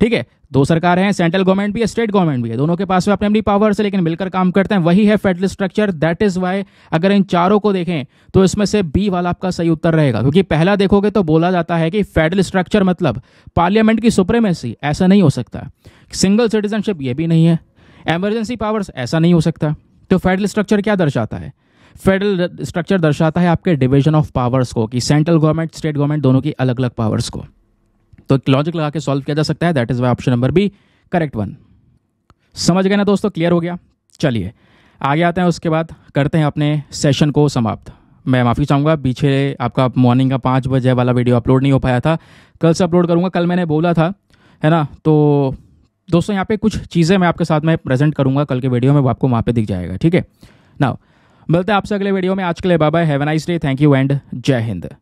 ठीक है दो सरकार हैं सेंट्रल गवर्नमेंट भी है स्टेट गवर्नमेंट भी है दोनों के पास में अपनी अपनी पावर्स है लेकिन मिलकर काम करते हैं वही है federal structure that is why अगर इन चारों को देखें तो इसमें से बी वाला आपका सही उत्तर रहेगा क्योंकि पहला देखोगे तो बोला जाता है कि फेडरल स्ट्रक्चर मतलब पार्लियामेंट की सुप्रीमेसी ऐसा नहीं हो सकता सिंगल सिटीजनशिप ये भी नहीं है एमरजेंसी पावर्स ऐसा नहीं हो सकता तो फेडरल स्ट्रक्चर क्या दर्शाता है फेडरल स्ट्रक्चर दर्शाता है आपके डिवीजन ऑफ पावर्स को कि सेंट्रल गवर्नमेंट स्टेट गवर्नमेंट दोनों की अलग अलग पावर्स को तो एक लॉजिक लगा के सॉल्व किया जा सकता है that is why option number B correct one समझ गए ना दोस्तों क्लियर हो गया चलिए आगे आते हैं उसके बाद करते हैं अपने सेशन को समाप्त मैं माफ़ी चाहूँगा पीछे आपका मॉर्निंग का पाँच बजे वाला वीडियो अपलोड नहीं हो पाया था कल से अपलोड करूँगा कल मैंने बोला था है ना तो दोस्तों यहाँ पे कुछ चीज़ें मैं आपके साथ में प्रेजेंट करूँगा कल के वीडियो में वो आपको वहाँ पे दिख जाएगा ठीक है ना मिलते हैं आपसे अगले वीडियो में आज के लिए bye bye have nice day thank you and Jai Hind